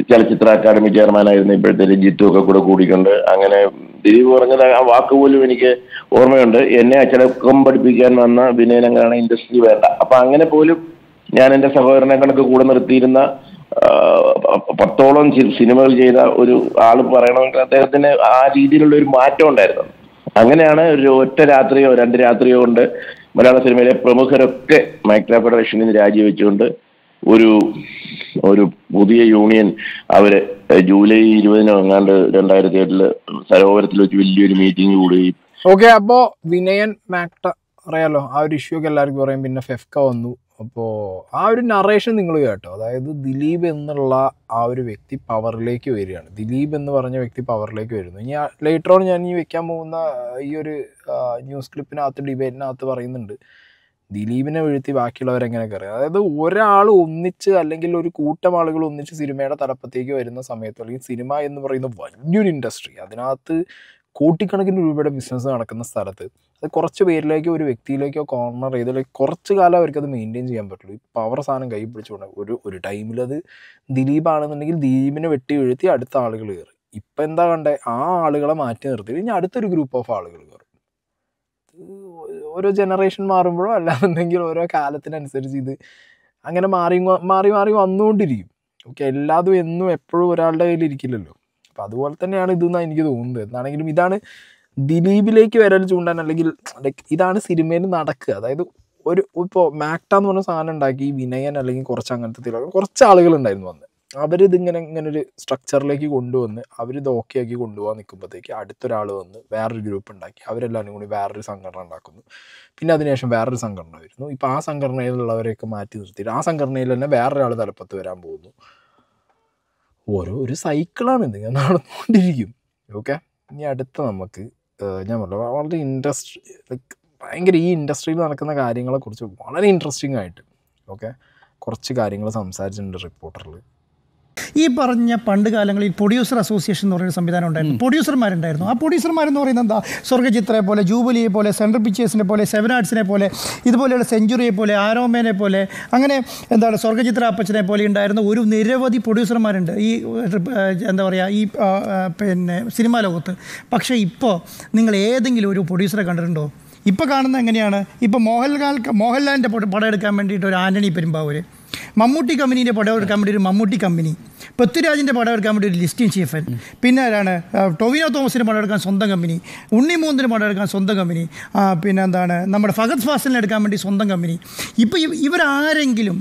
ചലച്ചിത്ര അക്കാദമി ചെയർമാനായിരുന്ന ഇപ്പോഴത്തെ രഞ്ജിത്തും ഒക്കെ കൂടെ കൂടിക്കൊണ്ട് അങ്ങനെ ദിലീപ് പറഞ്ഞത് ആ വാക്ക് പോലും എനിക്ക് ഓർമ്മയുണ്ട് എന്നെ അച്ചടക്കം പഠിപ്പിക്കാൻ വന്ന വിനയനങ്കാണ് ഇൻഡസ്ട്രി വേണ്ട അപ്പൊ അങ്ങനെ പോലും ഞാൻ എന്റെ സഹോദരനെ കണക്ക് കൂടെ നിർത്തിയിരുന്ന പത്തോളം സിനിമകൾ ചെയ്ത ഒരു ആൾ പറയണമെങ്കിൽ അദ്ദേഹത്തിന് ആ രീതിയിലുള്ള ഒരു മാറ്റം ഉണ്ടായിരുന്നു അങ്ങനെയാണ് ഒരു ഒറ്റ രാത്രിയോ രണ്ട് രാത്രിയോ കൊണ്ട് മലയാള സിനിമയിലെ പ്രമുഖരൊക്കെ മൈക്രാ ഫെഡറേഷനിൽ നിന്ന് രാജിവെച്ചുകൊണ്ട് ഒരു ഒരു പുതിയ യൂണിയൻ അവര് ജൂലൈ ഇരുപതിനോ എങ്ങാണ്ട് രണ്ടായിരത്തി എട്ടില് സരോവരത്തിൽ വെച്ച് വലിയൊരു മീറ്റിംഗ് കൂടി
ഓക്കെ അപ്പോ വിനയൻ മാക്ട അറിയാലോ ആ ഒരു ഇഷ്യൂ ഒക്കെ എല്ലാവർക്കും പറയും പിന്നെ ഫെഫ്ക വന്നു അപ്പോൾ ആ ഒരു നറേഷൻ നിങ്ങൾ കേട്ടോ അതായത് ദിലീപ് എന്നുള്ള ആ ഒരു വ്യക്തി പവറിലേക്ക് വരികയാണ് ദിലീപ് എന്ന് പറഞ്ഞ വ്യക്തി പവറിലേക്ക് വരുന്നു ഇനി ലേറ്റർ ഓൺ ഞാൻ ഈ വെക്കാൻ പോകുന്ന ഈ ഒരു ന്യൂസ് ക്ലിപ്പിനകത്ത് ഡിബേറ്റിനകത്ത് പറയുന്നുണ്ട് ദിലീപിനെ വീഴ്ത്തി ബാക്കിയുള്ളവരെങ്ങനെ കയറി അതായത് ഒരാൾ ഒന്നിച്ച് അല്ലെങ്കിൽ ഒരു കൂട്ടം ആളുകൾ ഒന്നിച്ച് സിനിമയുടെ തലപ്പത്തേക്ക് വരുന്ന സമയത്ത് അല്ലെങ്കിൽ സിനിമ എന്ന് പറയുന്ന വലിയൊരു ഇൻഡസ്ട്രി അതിനകത്ത് കോട്ടിക്കണക്കിന് രൂപയുടെ ബിസിനസ് നടക്കുന്ന സ്ഥലത്ത് അത് കുറച്ച് പേരിലേക്കോ ഒരു വ്യക്തിയിലേക്കോ കോർണർ ചെയ്തിലേക്ക് കുറച്ച് കാലം അവർക്കത് മെയിൻറ്റെയിൻ ചെയ്യാൻ പറ്റുള്ളൂ ഈ പവർ സാധനം കൈ പിടിച്ചുകൊണ്ട് ഒരു ഒരു ടൈമിൽ അത് ദിലീപാണെന്നുണ്ടെങ്കിൽ ദിലീപിനെ വെട്ടി വീഴ്ത്തി അടുത്ത ആളുകൾ കയറി ഇപ്പം എന്താ കണ്ടേ ആ ആളുകളെ മാറ്റി നിർത്തി കഴിഞ്ഞാൽ അടുത്തൊരു ഗ്രൂപ്പ് ഓഫ് ആളുകൾ കയറും ഓരോ ജനറേഷൻ മാറുമ്പോഴോ അല്ലാന്നുണ്ടെങ്കിൽ ഓരോ കാലത്തിനനുസരിച്ച് ഇത് അങ്ങനെ മാറി മാറി മാറി വന്നുകൊണ്ടിരിക്കും ഓക്കെ എല്ലാതും എന്നും എപ്പോഴും ഒരാളുടെ കയ്യിൽ ഇരിക്കില്ലല്ലോ അപ്പം അതുപോലെ തന്നെയാണ് ഇതെന്നാണ് എനിക്ക് തോന്നുന്നത് എന്നാണെങ്കിലും ഇതാണ് ദിലീപിലേക്ക് വരൽ ചൂണ്ടാൻ അല്ലെങ്കിൽ ലൈക്ക് ഇതാണ് സിനിമയിൽ നടക്കുക അതായത് ഒരു ഇപ്പോൾ മാക്ട എന്ന് പറഞ്ഞ സാധനം ഉണ്ടാക്കി വിനയൻ അല്ലെങ്കിൽ കുറച്ച് അങ്ങനത്തെ തിലകം കുറച്ച് ആളുകൾ ഉണ്ടായിരുന്നു വന്ന് അവരിതിങ്ങനെ ഇങ്ങനെ ഒരു സ്ട്രക്ചറിലേക്ക് കൊണ്ടുവന്ന് അവരിത് ഓക്കെ ആക്കി കൊണ്ടുപോകാൻ നിൽക്കുമ്പോഴത്തേക്ക് അടുത്തൊരാൾ വന്ന് വേറൊരു ഗ്രൂപ്പ് ഉണ്ടാക്കി അവരെല്ലാവരും കൂടി വേറൊരു സംഘടന ഉണ്ടാക്കുന്നു പിന്നെ അതിനുശേഷം വേറൊരു സംഘടന വരുന്നു ഇപ്പോൾ ആ സംഘടനയിലുള്ളവരെയൊക്കെ മാറ്റി നിർത്തിയിട്ട് ആ സംഘടനയിൽ തന്നെ വേറൊരാൾ തലപ്പത്ത് വരാൻ പോകുന്നു ഓരോ ഒരു സൈക്കിളാണ് ഇത് ഞാൻ നടന്നുകൊണ്ടിരിക്കും ഓക്കെ ഇനി അടുത്ത നമുക്ക് ഞാൻ പറഞ്ഞു വളരെ ഇൻട്രസ്റ്റ് ലൈക്ക് ഭയങ്കര ഈ ഇൻഡസ്ട്രിയിൽ നടക്കുന്ന കാര്യങ്ങളെക്കുറിച്ച് വളരെ ഇൻട്രസ്റ്റിംഗ് ആയിട്ട് ഓക്കെ കുറച്ച് കാര്യങ്ങൾ സംസാരിച്ചിട്ടുണ്ട് റിപ്പോർട്ടറിൽ
ഈ പറഞ്ഞ പണ്ട് കാലങ്ങളിൽ പ്രൊഡ്യൂസർ അസോസിയേഷൻ എന്ന് പറയുന്ന സംവിധാനം ഉണ്ടായിരുന്നു പ്രൊഡ്യൂസർമാരുണ്ടായിരുന്നു ആ പ്രൊഡ്യൂസർമാരെന്ന് പറയുന്നത് എന്താ സ്വർഗചിത്രയെ പോലെ ജൂബിലിയെ പോലെ സെൻട്രൽ പിക്ചേഴ്സിനെ പോലെ സെവൻ ആർട്സിനെ പോലെ ഇതുപോലെയുള്ള സെഞ്ചുറിയെ പോലെ ആരോമേനെ പോലെ അങ്ങനെ എന്താണ് സ്വർഗചിത്ര അപ്പച്ചനെ പോലെ ഉണ്ടായിരുന്ന ഒരു നിരവധി പ്രൊഡ്യൂസർമാരുണ്ട് ഈ എന്താ പറയുക ഈ പിന്നെ സിനിമാ ലോകത്ത് പക്ഷേ ഇപ്പോൾ നിങ്ങൾ ഏതെങ്കിലും ഒരു പ്രൊഡ്യൂസറെ കണ്ടിട്ടുണ്ടോ ഇപ്പോൾ കാണുന്നത് എങ്ങനെയാണ് ഇപ്പോൾ മോഹൻലാൽ മോഹൻലാലിൻ്റെ പടം എടുക്കാൻ വേണ്ടിയിട്ട് ഒരു ആൻ്റണി പെരുമ്പാവൂർ മമ്മൂട്ടി കമ്പനീൻ്റെ പടം എടുക്കാൻ വേണ്ടി ഒരു മമ്മൂട്ടി കമ്പനി പൃഥ്വിരാജിൻ്റെ പടം എടുക്കാൻ വേണ്ടി ഒരു ലിസ്റ്റിൻ ചീഫൻ പിന്നെ ആരാണ് ടോവിനോ തോമസിൻ്റെ പടം എടുക്കാൻ സ്വന്തം കമ്പനി ഉണ്ണിമൂന്നിൻ്റെ പടം എടുക്കാൻ സ്വന്തം കമ്പനി പിന്നെ എന്താണ് നമ്മുടെ ഫഹദ് ഫാസലിനെ എടുക്കാൻ വേണ്ടി സ്വന്തം കമ്പനി ഇപ്പോൾ ഇവരാരെങ്കിലും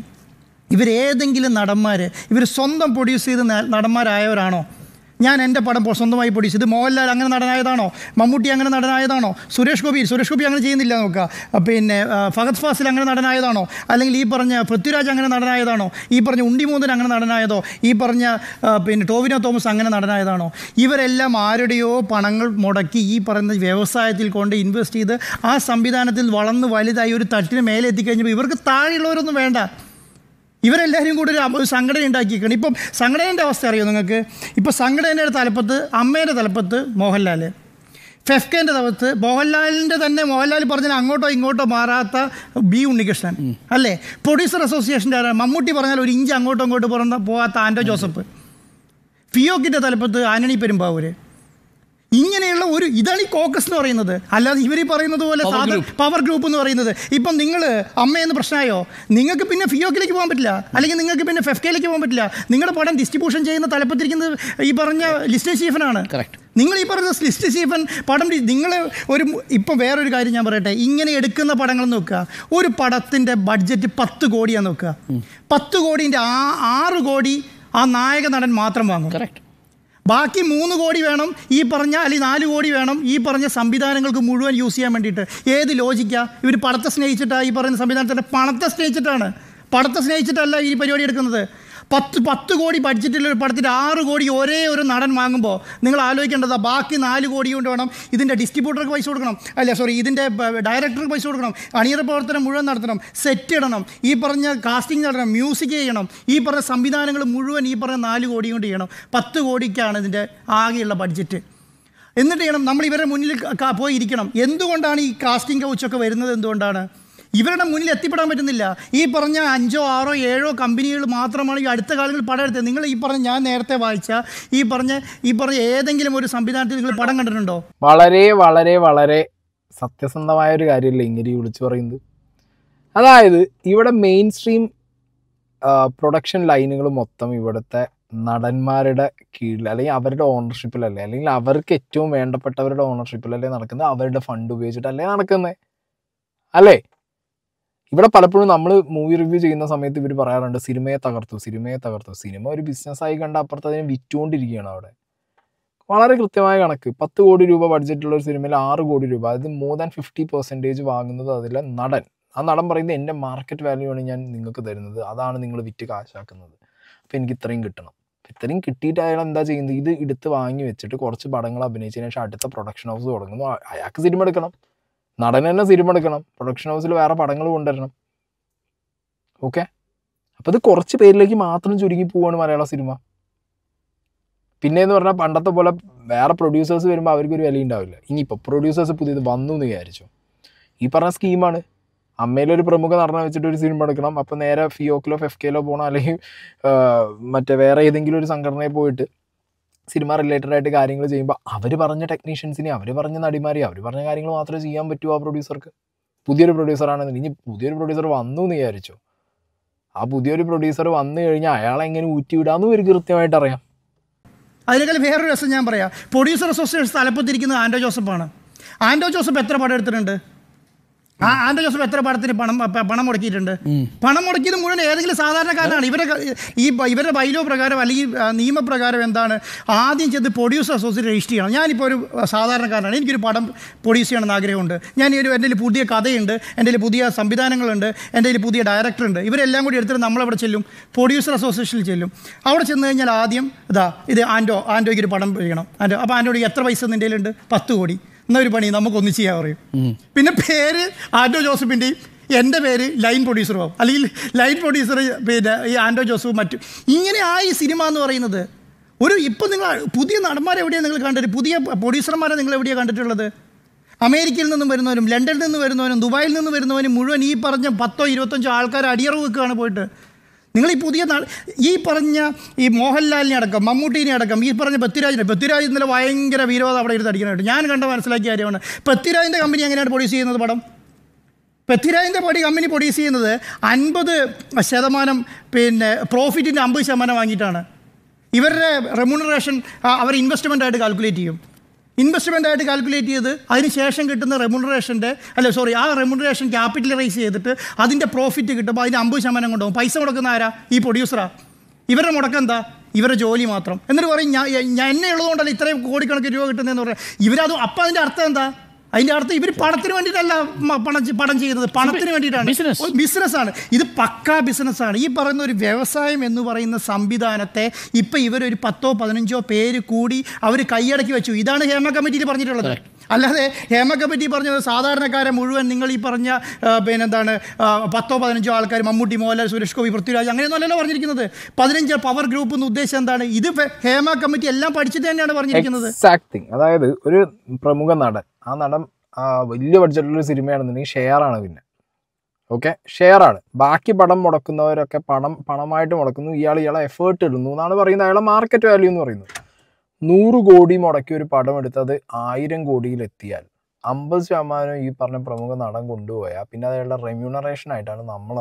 ഇവരേതെങ്കിലും നടന്മാർ ഇവർ സ്വന്തം പ്രൊഡ്യൂസ് ചെയ്ത നടന്മാരായവരാണോ ഞാൻ എൻ്റെ പടം സ്വന്തമായി പൊടിച്ചു ഇത് മോഹൻലാൽ അങ്ങനെ നടനായതാണോ മമ്മൂട്ടി അങ്ങനെ നടനായതാണോ സുരേഷ് ഗോപി സുരേഷ് ഗോപി അങ്ങനെ ചെയ്യുന്നില്ല നോക്കുക പിന്നെ ഫഹദ് ഫാസിൽ അങ്ങനെ നടനായതാണോ അല്ലെങ്കിൽ ഈ പറഞ്ഞ പൃഥ്വിരാജ് അങ്ങനെ നടനായതാണോ ഈ പറഞ്ഞ ഉണ്ടിമൂന്തൻ അങ്ങനെ നടനായതോ ഈ പറഞ്ഞ പിന്നെ ടോവിനോ തോമസ് അങ്ങനെ നടനായതാണോ ഇവരെല്ലാം ആരുടെയോ പണങ്ങൾ മുടക്കി ഈ പറയുന്ന വ്യവസായത്തിൽ കൊണ്ട് ഇൻവെസ്റ്റ് ചെയ്ത് ആ സംവിധാനത്തിൽ വളർന്ന് വലുതായി ഒരു തട്ടിന് മേലെ എത്തിക്കഴിഞ്ഞപ്പോൾ ഇവർക്ക് താഴെയുള്ളവരൊന്നും വേണ്ട ഇവരെല്ലാവരും കൂടി ഒരു സംഘടന ഉണ്ടാക്കിയിരിക്കണം ഇപ്പം സംഘടനേൻ്റെ അവസ്ഥ അറിയോ നിങ്ങൾക്ക് ഇപ്പോൾ സംഘടനയുടെ തലപ്പത്ത് അമ്മേൻ്റെ തലപ്പത്ത് മോഹൻലാൽ ഫെഫ്കേൻ്റെ തലപ്പത്ത് മോഹൻലാലിൻ്റെ തന്നെ മോഹൻലാൽ പറഞ്ഞാൽ അങ്ങോട്ടോ ഇങ്ങോട്ടോ മാറാത്ത ബി ഉണ്ണികൃഷ്ണൻ അല്ലേ പ്രൊഡ്യൂസർ അസോസിയേഷൻ്റെ മമ്മൂട്ടി പറഞ്ഞാൽ ഒരു ഇഞ്ച് അങ്ങോട്ടോ ഇങ്ങോട്ടോ പോകാത്ത ആൻ്റോ ജോസഫ് ഫിയോക്കിൻ്റെ തലപ്പത്ത് ആനണി പെരുമ്പാവൂർ ഇങ്ങനെയുള്ള ഒരു ഇതാണ് ഈ കോക്കസ് എന്ന് പറയുന്നത് അല്ലാതെ ഇവർ പറയുന്നത് പോലെ പവർ ഗ്രൂപ്പ് എന്ന് പറയുന്നത് ഇപ്പം നിങ്ങൾ അമ്മയെന്ന് പ്രശ്നമായോ നിങ്ങൾക്ക് പിന്നെ ഫിയോക്കിലേക്ക് പോകാൻ പറ്റില്ല അല്ലെങ്കിൽ നിങ്ങൾക്ക് പിന്നെ ഫെഫ്കയിലേക്ക് പോകാൻ പറ്റില്ല നിങ്ങളുടെ പടം ഡിസ്ട്രിബ്യൂഷൻ ചെയ്യുന്ന തലപ്പത്തിരിക്കുന്നത് ഈ പറഞ്ഞ ലിസ്റ്റ് ചീഫനാണ് കറക്റ്റ് നിങ്ങൾ ഈ പറഞ്ഞ ലിസ്റ്റ് സ്റ്റീഫൻ പടം നിങ്ങൾ ഒരു ഇപ്പം വേറൊരു കാര്യം ഞാൻ പറയട്ടെ ഇങ്ങനെ എടുക്കുന്ന പടങ്ങൾ നോക്കുക ഒരു പടത്തിൻ്റെ ബഡ്ജറ്റ് പത്ത് കോടിയാണ് നോക്കുക പത്ത് കോടിൻ്റെ ആ ആറ് കോടി ആ നായക നടൻ മാത്രം വാങ്ങും കറക്റ്റ് ബാക്കി മൂന്ന് കോടി വേണം ഈ പറഞ്ഞ അല്ലെങ്കിൽ നാല് കോടി വേണം ഈ പറഞ്ഞ സംവിധാനങ്ങൾക്ക് മുഴുവൻ യൂസ് ചെയ്യാൻ വേണ്ടിയിട്ട് ഏത് ലോജിക്കാണ് ഇവർ പണത്തെ സ്നേഹിച്ചിട്ടാണ് ഈ പറയുന്ന സംവിധാനത്തിൻ്റെ പണത്തെ സ്നേഹിച്ചിട്ടാണ് പണത്തെ സ്നേഹിച്ചിട്ടല്ല ഈ പരിപാടി എടുക്കുന്നത് പത്ത് പത്ത് കോടി ബഡ്ജറ്റിലൊരു ഒരു പടത്തിൻ്റെ ആറ് കോടി ഒരേ ഒരു നടൻ വാങ്ങുമ്പോൾ നിങ്ങൾ ആലോചിക്കേണ്ടത് ബാക്കി നാല് കോടി കൊണ്ട് വേണം ഇതിൻ്റെ ഡിസ്ട്രിബ്യൂട്ടർക്ക് പൈസ കൊടുക്കണം അല്ല സോറി ഇതിൻ്റെ ഡയറക്ടർക്ക് പൈസ കൊടുക്കണം അണിയറ പ്രവർത്തനം മുഴുവൻ നടത്തണം സെറ്റ് ഇടണം ഈ പറഞ്ഞ കാസ്റ്റിംഗ് നടത്തണം മ്യൂസിക് ചെയ്യണം ഈ പറഞ്ഞ സംവിധാനങ്ങൾ മുഴുവൻ ഈ പറഞ്ഞ നാല് കോടി കൊണ്ട് ചെയ്യണം പത്ത് കോടിക്കാണ് ഇതിൻ്റെ ആകെയുള്ള ബഡ്ജറ്റ് എന്നിട്ട് ചെയ്യണം നമ്മൾ ഇവരുടെ മുന്നിൽ പോയി ഇരിക്കണം എന്തുകൊണ്ടാണ് ഈ കാസ്റ്റിംഗ് കൗച്ചൊക്കെ വരുന്നത് എന്തുകൊണ്ടാണ് ഇവരുടെ മുന്നിൽ എത്തിപ്പെടാൻ പറ്റുന്നില്ല ഈ പറഞ്ഞ അഞ്ചോ ആറോ ഏഴോ കമ്പനികൾ മാത്രമാണ് ഈ അടുത്ത കാലങ്ങളിൽ പടം എടുത്തത് നിങ്ങൾ ഈ പറഞ്ഞ ഞാൻ നേരത്തെ വായിച്ച ഈ പറഞ്ഞ ഈ പറഞ്ഞ ഏതെങ്കിലും ഒരു സംവിധാനത്തിൽ നിങ്ങൾ പടം കണ്ടിട്ടുണ്ടോ
വളരെ വളരെ വളരെ സത്യസന്ധമായ ഒരു കാര്യമല്ല ഇങ്ങനെ വിളിച്ചു പറയുന്നത് അതായത് ഇവിടെ മെയിൻ സ്ട്രീം പ്രൊഡക്ഷൻ ലൈനുകൾ മൊത്തം ഇവിടുത്തെ നടന്മാരുടെ കീഴിൽ അല്ലെങ്കിൽ അവരുടെ ഓണർഷിപ്പിലല്ലേ അല്ലെങ്കിൽ അവർക്ക് ഏറ്റവും വേണ്ടപ്പെട്ടവരുടെ ഓണർഷിപ്പിലല്ലേ നടക്കുന്നത് അവരുടെ ഫണ്ട് ഉപയോഗിച്ചിട്ടല്ലേ നടക്കുന്നത് അല്ലേ ഇവിടെ പലപ്പോഴും നമ്മൾ മൂവി റിവ്യൂ ചെയ്യുന്ന സമയത്ത് ഇവർ പറയാറുണ്ട് സിനിമയെ തകർത്തു സിനിമയെ തകർത്തു സിനിമ ഒരു ബിസിനസ്സായി കണ്ട അപ്പുറത്ത് അതിനെ വിറ്റുകൊണ്ടിരിക്കുകയാണ് അവിടെ വളരെ കൃത്യമായ കണക്ക് പത്ത് കോടി രൂപ ബഡ്ജറ്റുള്ള ഒരു സിനിമയിൽ ആറ് കോടി രൂപ അതായത് മോർ ദാൻ ഫിഫ്റ്റി പെർസെൻറ്റേജ് വാങ്ങുന്നത് അതിലെ നടൻ ആ നടൻ പറയുന്നത് എൻ്റെ മാർക്കറ്റ് വാല്യൂ ആണ് ഞാൻ നിങ്ങൾക്ക് തരുന്നത് അതാണ് നിങ്ങൾ വിറ്റ് കാശാക്കുന്നത് അപ്പോൾ എനിക്ക് ഇത്രയും കിട്ടണം ഇത്രയും കിട്ടിയിട്ട് അയാൾ എന്താ ചെയ്യുന്നത് ഇത് എടുത്ത് വാങ്ങി വെച്ചിട്ട് കുറച്ച് പടങ്ങൾ അഭിനയിച്ചതിന് ശേഷം അടുത്ത പ്രൊഡക്ഷൻ ഹൗസ് തുടങ്ങുന്നു അയാൾക്ക് സിനിമ എടുക്കണം നടൻ തന്നെ സിനിമ പ്രൊഡക്ഷൻ ഹൗസിൽ വേറെ പടങ്ങൾ കൊണ്ടുവരണം ഓക്കെ അപ്പോൾ ഇത് കുറച്ച് പേരിലേക്ക് മാത്രം ചുരുങ്ങി പോവാണ് മലയാള സിനിമ പിന്നെ എന്ന് പറഞ്ഞാൽ പണ്ടത്തെ പോലെ വേറെ പ്രൊഡ്യൂസേഴ്സ് വരുമ്പോൾ അവർക്കൊരു വില ഉണ്ടാവില്ല ഇനി ഇപ്പോൾ പ്രൊഡ്യൂസേഴ്സ് പുതിയത് വന്നു എന്ന് വിചാരിച്ചു ഈ പറഞ്ഞ സ്കീമാണ് അമ്മയിലൊരു പ്രമുഖ നടനെ വെച്ചിട്ട് ഒരു സിനിമ എടുക്കണം അപ്പോൾ നേരെ ഫിയോക്കിലോ ഫെഫ്കയിലോ പോകണം അല്ലെങ്കിൽ മറ്റേ വേറെ ഏതെങ്കിലും ഒരു സംഘടനയിൽ പോയിട്ട് സിനിമ റിലേറ്റഡ് ആയിട്ട് കാര്യങ്ങൾ ചെയ്യുമ്പോൾ അവർ പറഞ്ഞ ടെക്നീഷ്യൻസിനെ അവർ പറഞ്ഞ നടിമാരെ അവർ പറഞ്ഞ കാര്യങ്ങൾ മാത്രമേ ചെയ്യാൻ പറ്റൂ ആ പ്രൊഡ്യൂസർക്ക് പുതിയൊരു പ്രൊഡ്യൂസറാണ് ഇനി പുതിയൊരു പ്രൊഡ്യൂസർ വന്നു എന്ന് വിചാരിച്ചു ആ പുതിയൊരു പ്രൊഡ്യൂസർ വന്നു കഴിഞ്ഞാൽ അയാളെ എങ്ങനെ ഊറ്റിവിടാന്ന് ഒരു കൃത്യമായിട്ട് അറിയാം
അതിനേക്കാൾ വേറൊരു രസം ഞാൻ പറയാം പ്രൊഡ്യൂസർ അസോസിയേഷൻ തലപ്പത്തിരിക്കുന്നത് ആൻഡോ ജോസഫാണ് ആൻഡോ ജോസഫ് എത്ര പടം എടുത്തിട്ടുണ്ട് ആ ജോസഫ് എത്ര പടത്തിന് പണം പണം മുടക്കിയിട്ടുണ്ട് പണം മുടക്കിയത് മുഴുവൻ ഏതെങ്കിലും സാധാരണക്കാരനാണ് ഇവരെ ഈ ഇവരുടെ ബൈലോ പ്രകാരം അല്ലെങ്കിൽ നിയമപ്രകാരം എന്താണ് ആദ്യം ചെന്ന് പ്രൊഡ്യൂസർ അസോസിയേറ്റ് രജിസ്റ്റർ ചെയ്യണം ഞാനിപ്പോൾ ഒരു സാധാരണക്കാരനാണ് എനിക്കൊരു പടം പ്രൊഡ്യൂസ് ചെയ്യണമെന്ന് ആഗ്രഹമുണ്ട് ഞാൻ ഒരു എൻ്റെ പുതിയ കഥയുണ്ട് എൻ്റെ പുതിയ സംവിധാനങ്ങളുണ്ട് എൻ്റെ പുതിയ ഡയറക്ടറുണ്ട് ഇവരെല്ലാം കൂടി എടുത്തിട്ട് നമ്മളവിടെ ചെല്ലും പ്രൊഡ്യൂസർ അസോസിയേഷനിൽ ചെല്ലും അവിടെ ചെന്ന് കഴിഞ്ഞാൽ ആദ്യം ഇതാ ഇത് ആൻഡോ ആൻറ്റോയ്ക്ക് ഒരു പടം ചെയ്യണം ആൻറ്റോ അപ്പോൾ ആൻറ്റോയ്ക്ക് എത്ര പൈസ നിൻ്റെ ഉണ്ട് പത്ത് കോടി എന്നാ ഒരു പണി നമുക്കൊന്ന് ചെയ്യാൻ പറയും പിന്നെ പേര് ആന്റോ ജോസഫിൻ്റെയും എൻ്റെ പേര് ലൈൻ പ്രൊഡ്യൂസറും ആവും അല്ലെങ്കിൽ ലൈൻ പ്രൊഡ്യൂസർ പിന്നെ ഈ ആൻഡോ ജോസഫും മറ്റും ആ ഈ സിനിമ എന്ന് പറയുന്നത് ഒരു ഇപ്പം നിങ്ങൾ പുതിയ നടന്മാരെ എവിടെയാണ് നിങ്ങൾ കണ്ടത് പുതിയ പ്രൊഡ്യൂസർമാരെ നിങ്ങൾ എവിടെയാണ് കണ്ടിട്ടുള്ളത് അമേരിക്കയിൽ നിന്നും വരുന്നവരും ലണ്ടനിൽ നിന്ന് വരുന്നവരും ദുബായിൽ നിന്ന് വരുന്നവരും മുഴുവൻ ഈ പറഞ്ഞ പത്തോ ഇരുപത്തഞ്ചോ ആൾക്കാർ അടിയറവ് വെക്കുകയാണ് പോയിട്ട് നിങ്ങൾ ഈ പുതിയ നാൾ ഈ പറഞ്ഞ ഈ മോഹൻലാലിനെ അടക്കം മമ്മൂട്ടീനെ അടക്കം ഈ പറഞ്ഞ പൃഥ്വിരാജിനെ പൃഥ്വിരാജ് ഇന്നലെ ഭയങ്കര വിരോധം അവിടെ എടുത്ത് അടിക്കാനായിട്ട് ഞാൻ കണ്ട മനസ്സിലാക്കിയ കാര്യമാണ് പൃഥ്വിരാജിൻ്റെ കമ്പനി എങ്ങനെയാണ് പ്രൊഡ്യൂസ് ചെയ്യുന്നത് പടം പൃഥ്വിരാജിൻ്റെ പടി കമ്പനി പ്രൊഡ്യൂസ് ചെയ്യുന്നത് അൻപത് ശതമാനം പിന്നെ പ്രോഫിറ്റിൻ്റെ അമ്പത് ശതമാനം വാങ്ങിയിട്ടാണ് ഇവരുടെ റെമ്യൂണറേഷൻ അവർ ഇൻവെസ്റ്റ്മെൻ്റ് ആയിട്ട് കാൽക്കുലേറ്റ് ചെയ്യും ഇൻവെസ്റ്റ്മെൻ്റ് ആയിട്ട് കാൽക്കുലേറ്റ് ചെയ്ത് അതിനുശേഷം കിട്ടുന്ന റെമുണറേഷൻ്റെ അല്ല സോറി ആ റെമുണറേഷൻ ക്യാപിറ്റലൈസ് ചെയ്തിട്ട് അതിൻ്റെ പ്രോഫിറ്റ് കിട്ടുമ്പോൾ അതിന് അമ്പത് ശതമാനം കൊണ്ടുപോകും പൈസ മുടക്കുന്ന ആരാ ഈ പ്രൊഡ്യൂസറാ ഇവരുടെ മുടക്കം എന്താ ഇവരുടെ ജോലി മാത്രം എന്നിട്ട് പറയും ഞാൻ എന്നെ ഉള്ളതുകൊണ്ടല്ല ഇത്രയും കോടിക്കണക്കിന് രൂപ കിട്ടുന്നതെന്ന് പറയാം ഇവരത് അപ്പം അതിൻ്റെ അർത്ഥം എന്താ അതിന്റെ അടുത്ത് ഇവർ പണത്തിന് വേണ്ടിയിട്ടല്ല പണം പണം ചെയ്യുന്നത് പണത്തിന് വേണ്ടിയിട്ടാണ് ബിസിനസ്സാണ് ഇത് പക്കാ ബിസിനസ്സാണ് ഈ പറയുന്ന ഒരു വ്യവസായം എന്ന് പറയുന്ന സംവിധാനത്തെ ഇപ്പം ഇവരൊരു പത്തോ പതിനഞ്ചോ പേര് കൂടി അവർ കൈയടക്കി വെച്ചു ഇതാണ് ഹേമ കമ്മിറ്റിയിൽ പറഞ്ഞിട്ടുള്ളത് അല്ലാതെ ഹേമ കമ്മിറ്റി പറഞ്ഞത് സാധാരണക്കാരെ മുഴുവൻ നിങ്ങൾ ഈ പറഞ്ഞ പിന്നെ എന്താണ് പത്തോ പതിനഞ്ചോ ആൾക്കാർ മമ്മൂട്ടി മോഹൻലാൽ സുരേഷ് ഗോപി പൃഥ്വിരാജ് അങ്ങനെയൊന്നും അല്ലല്ലോ പറഞ്ഞിരിക്കുന്നത് പതിനഞ്ച് പവർ ഗ്രൂപ്പ് എന്ന ഉദ്ദേശം എന്താണ് ഇത് ഹേമ കമ്മിറ്റി എല്ലാം പഠിച്ചിട്ട് തന്നെയാണ് പറഞ്ഞിരിക്കുന്നത്
അതായത് ഒരു പ്രമുഖ നടൻ ആ നടൻ വലിയ ബഡ്ജറ്റുള്ള സിനിമയാണെന്നുണ്ടെങ്കിൽ ഷെയറാണ് പിന്നെ ഓക്കെ ഷെയറാണ് ബാക്കി പടം മുടക്കുന്നവരൊക്കെ പണം പണമായിട്ട് മുടക്കുന്നു ഇയാൾ ഇയാളെ എഫേർട്ട് ഇടുന്നു എന്നാണ് പറയുന്നത് അയാളെ മാർക്കറ്റ് വാല്യൂ എന്ന് പറയുന്നത് നൂറ് കോടി മുടക്കി ഒരു പടം എടുത്തത് ആയിരം കോടിയിലെത്തിയാൽ അമ്പത് ശതമാനം ഈ പറഞ്ഞ പ്രമുഖ നടൻ കൊണ്ടുപോയാൽ പിന്നെ അയാളുടെ റെമ്യൂണറേഷൻ ആയിട്ടാണ് നമ്മൾ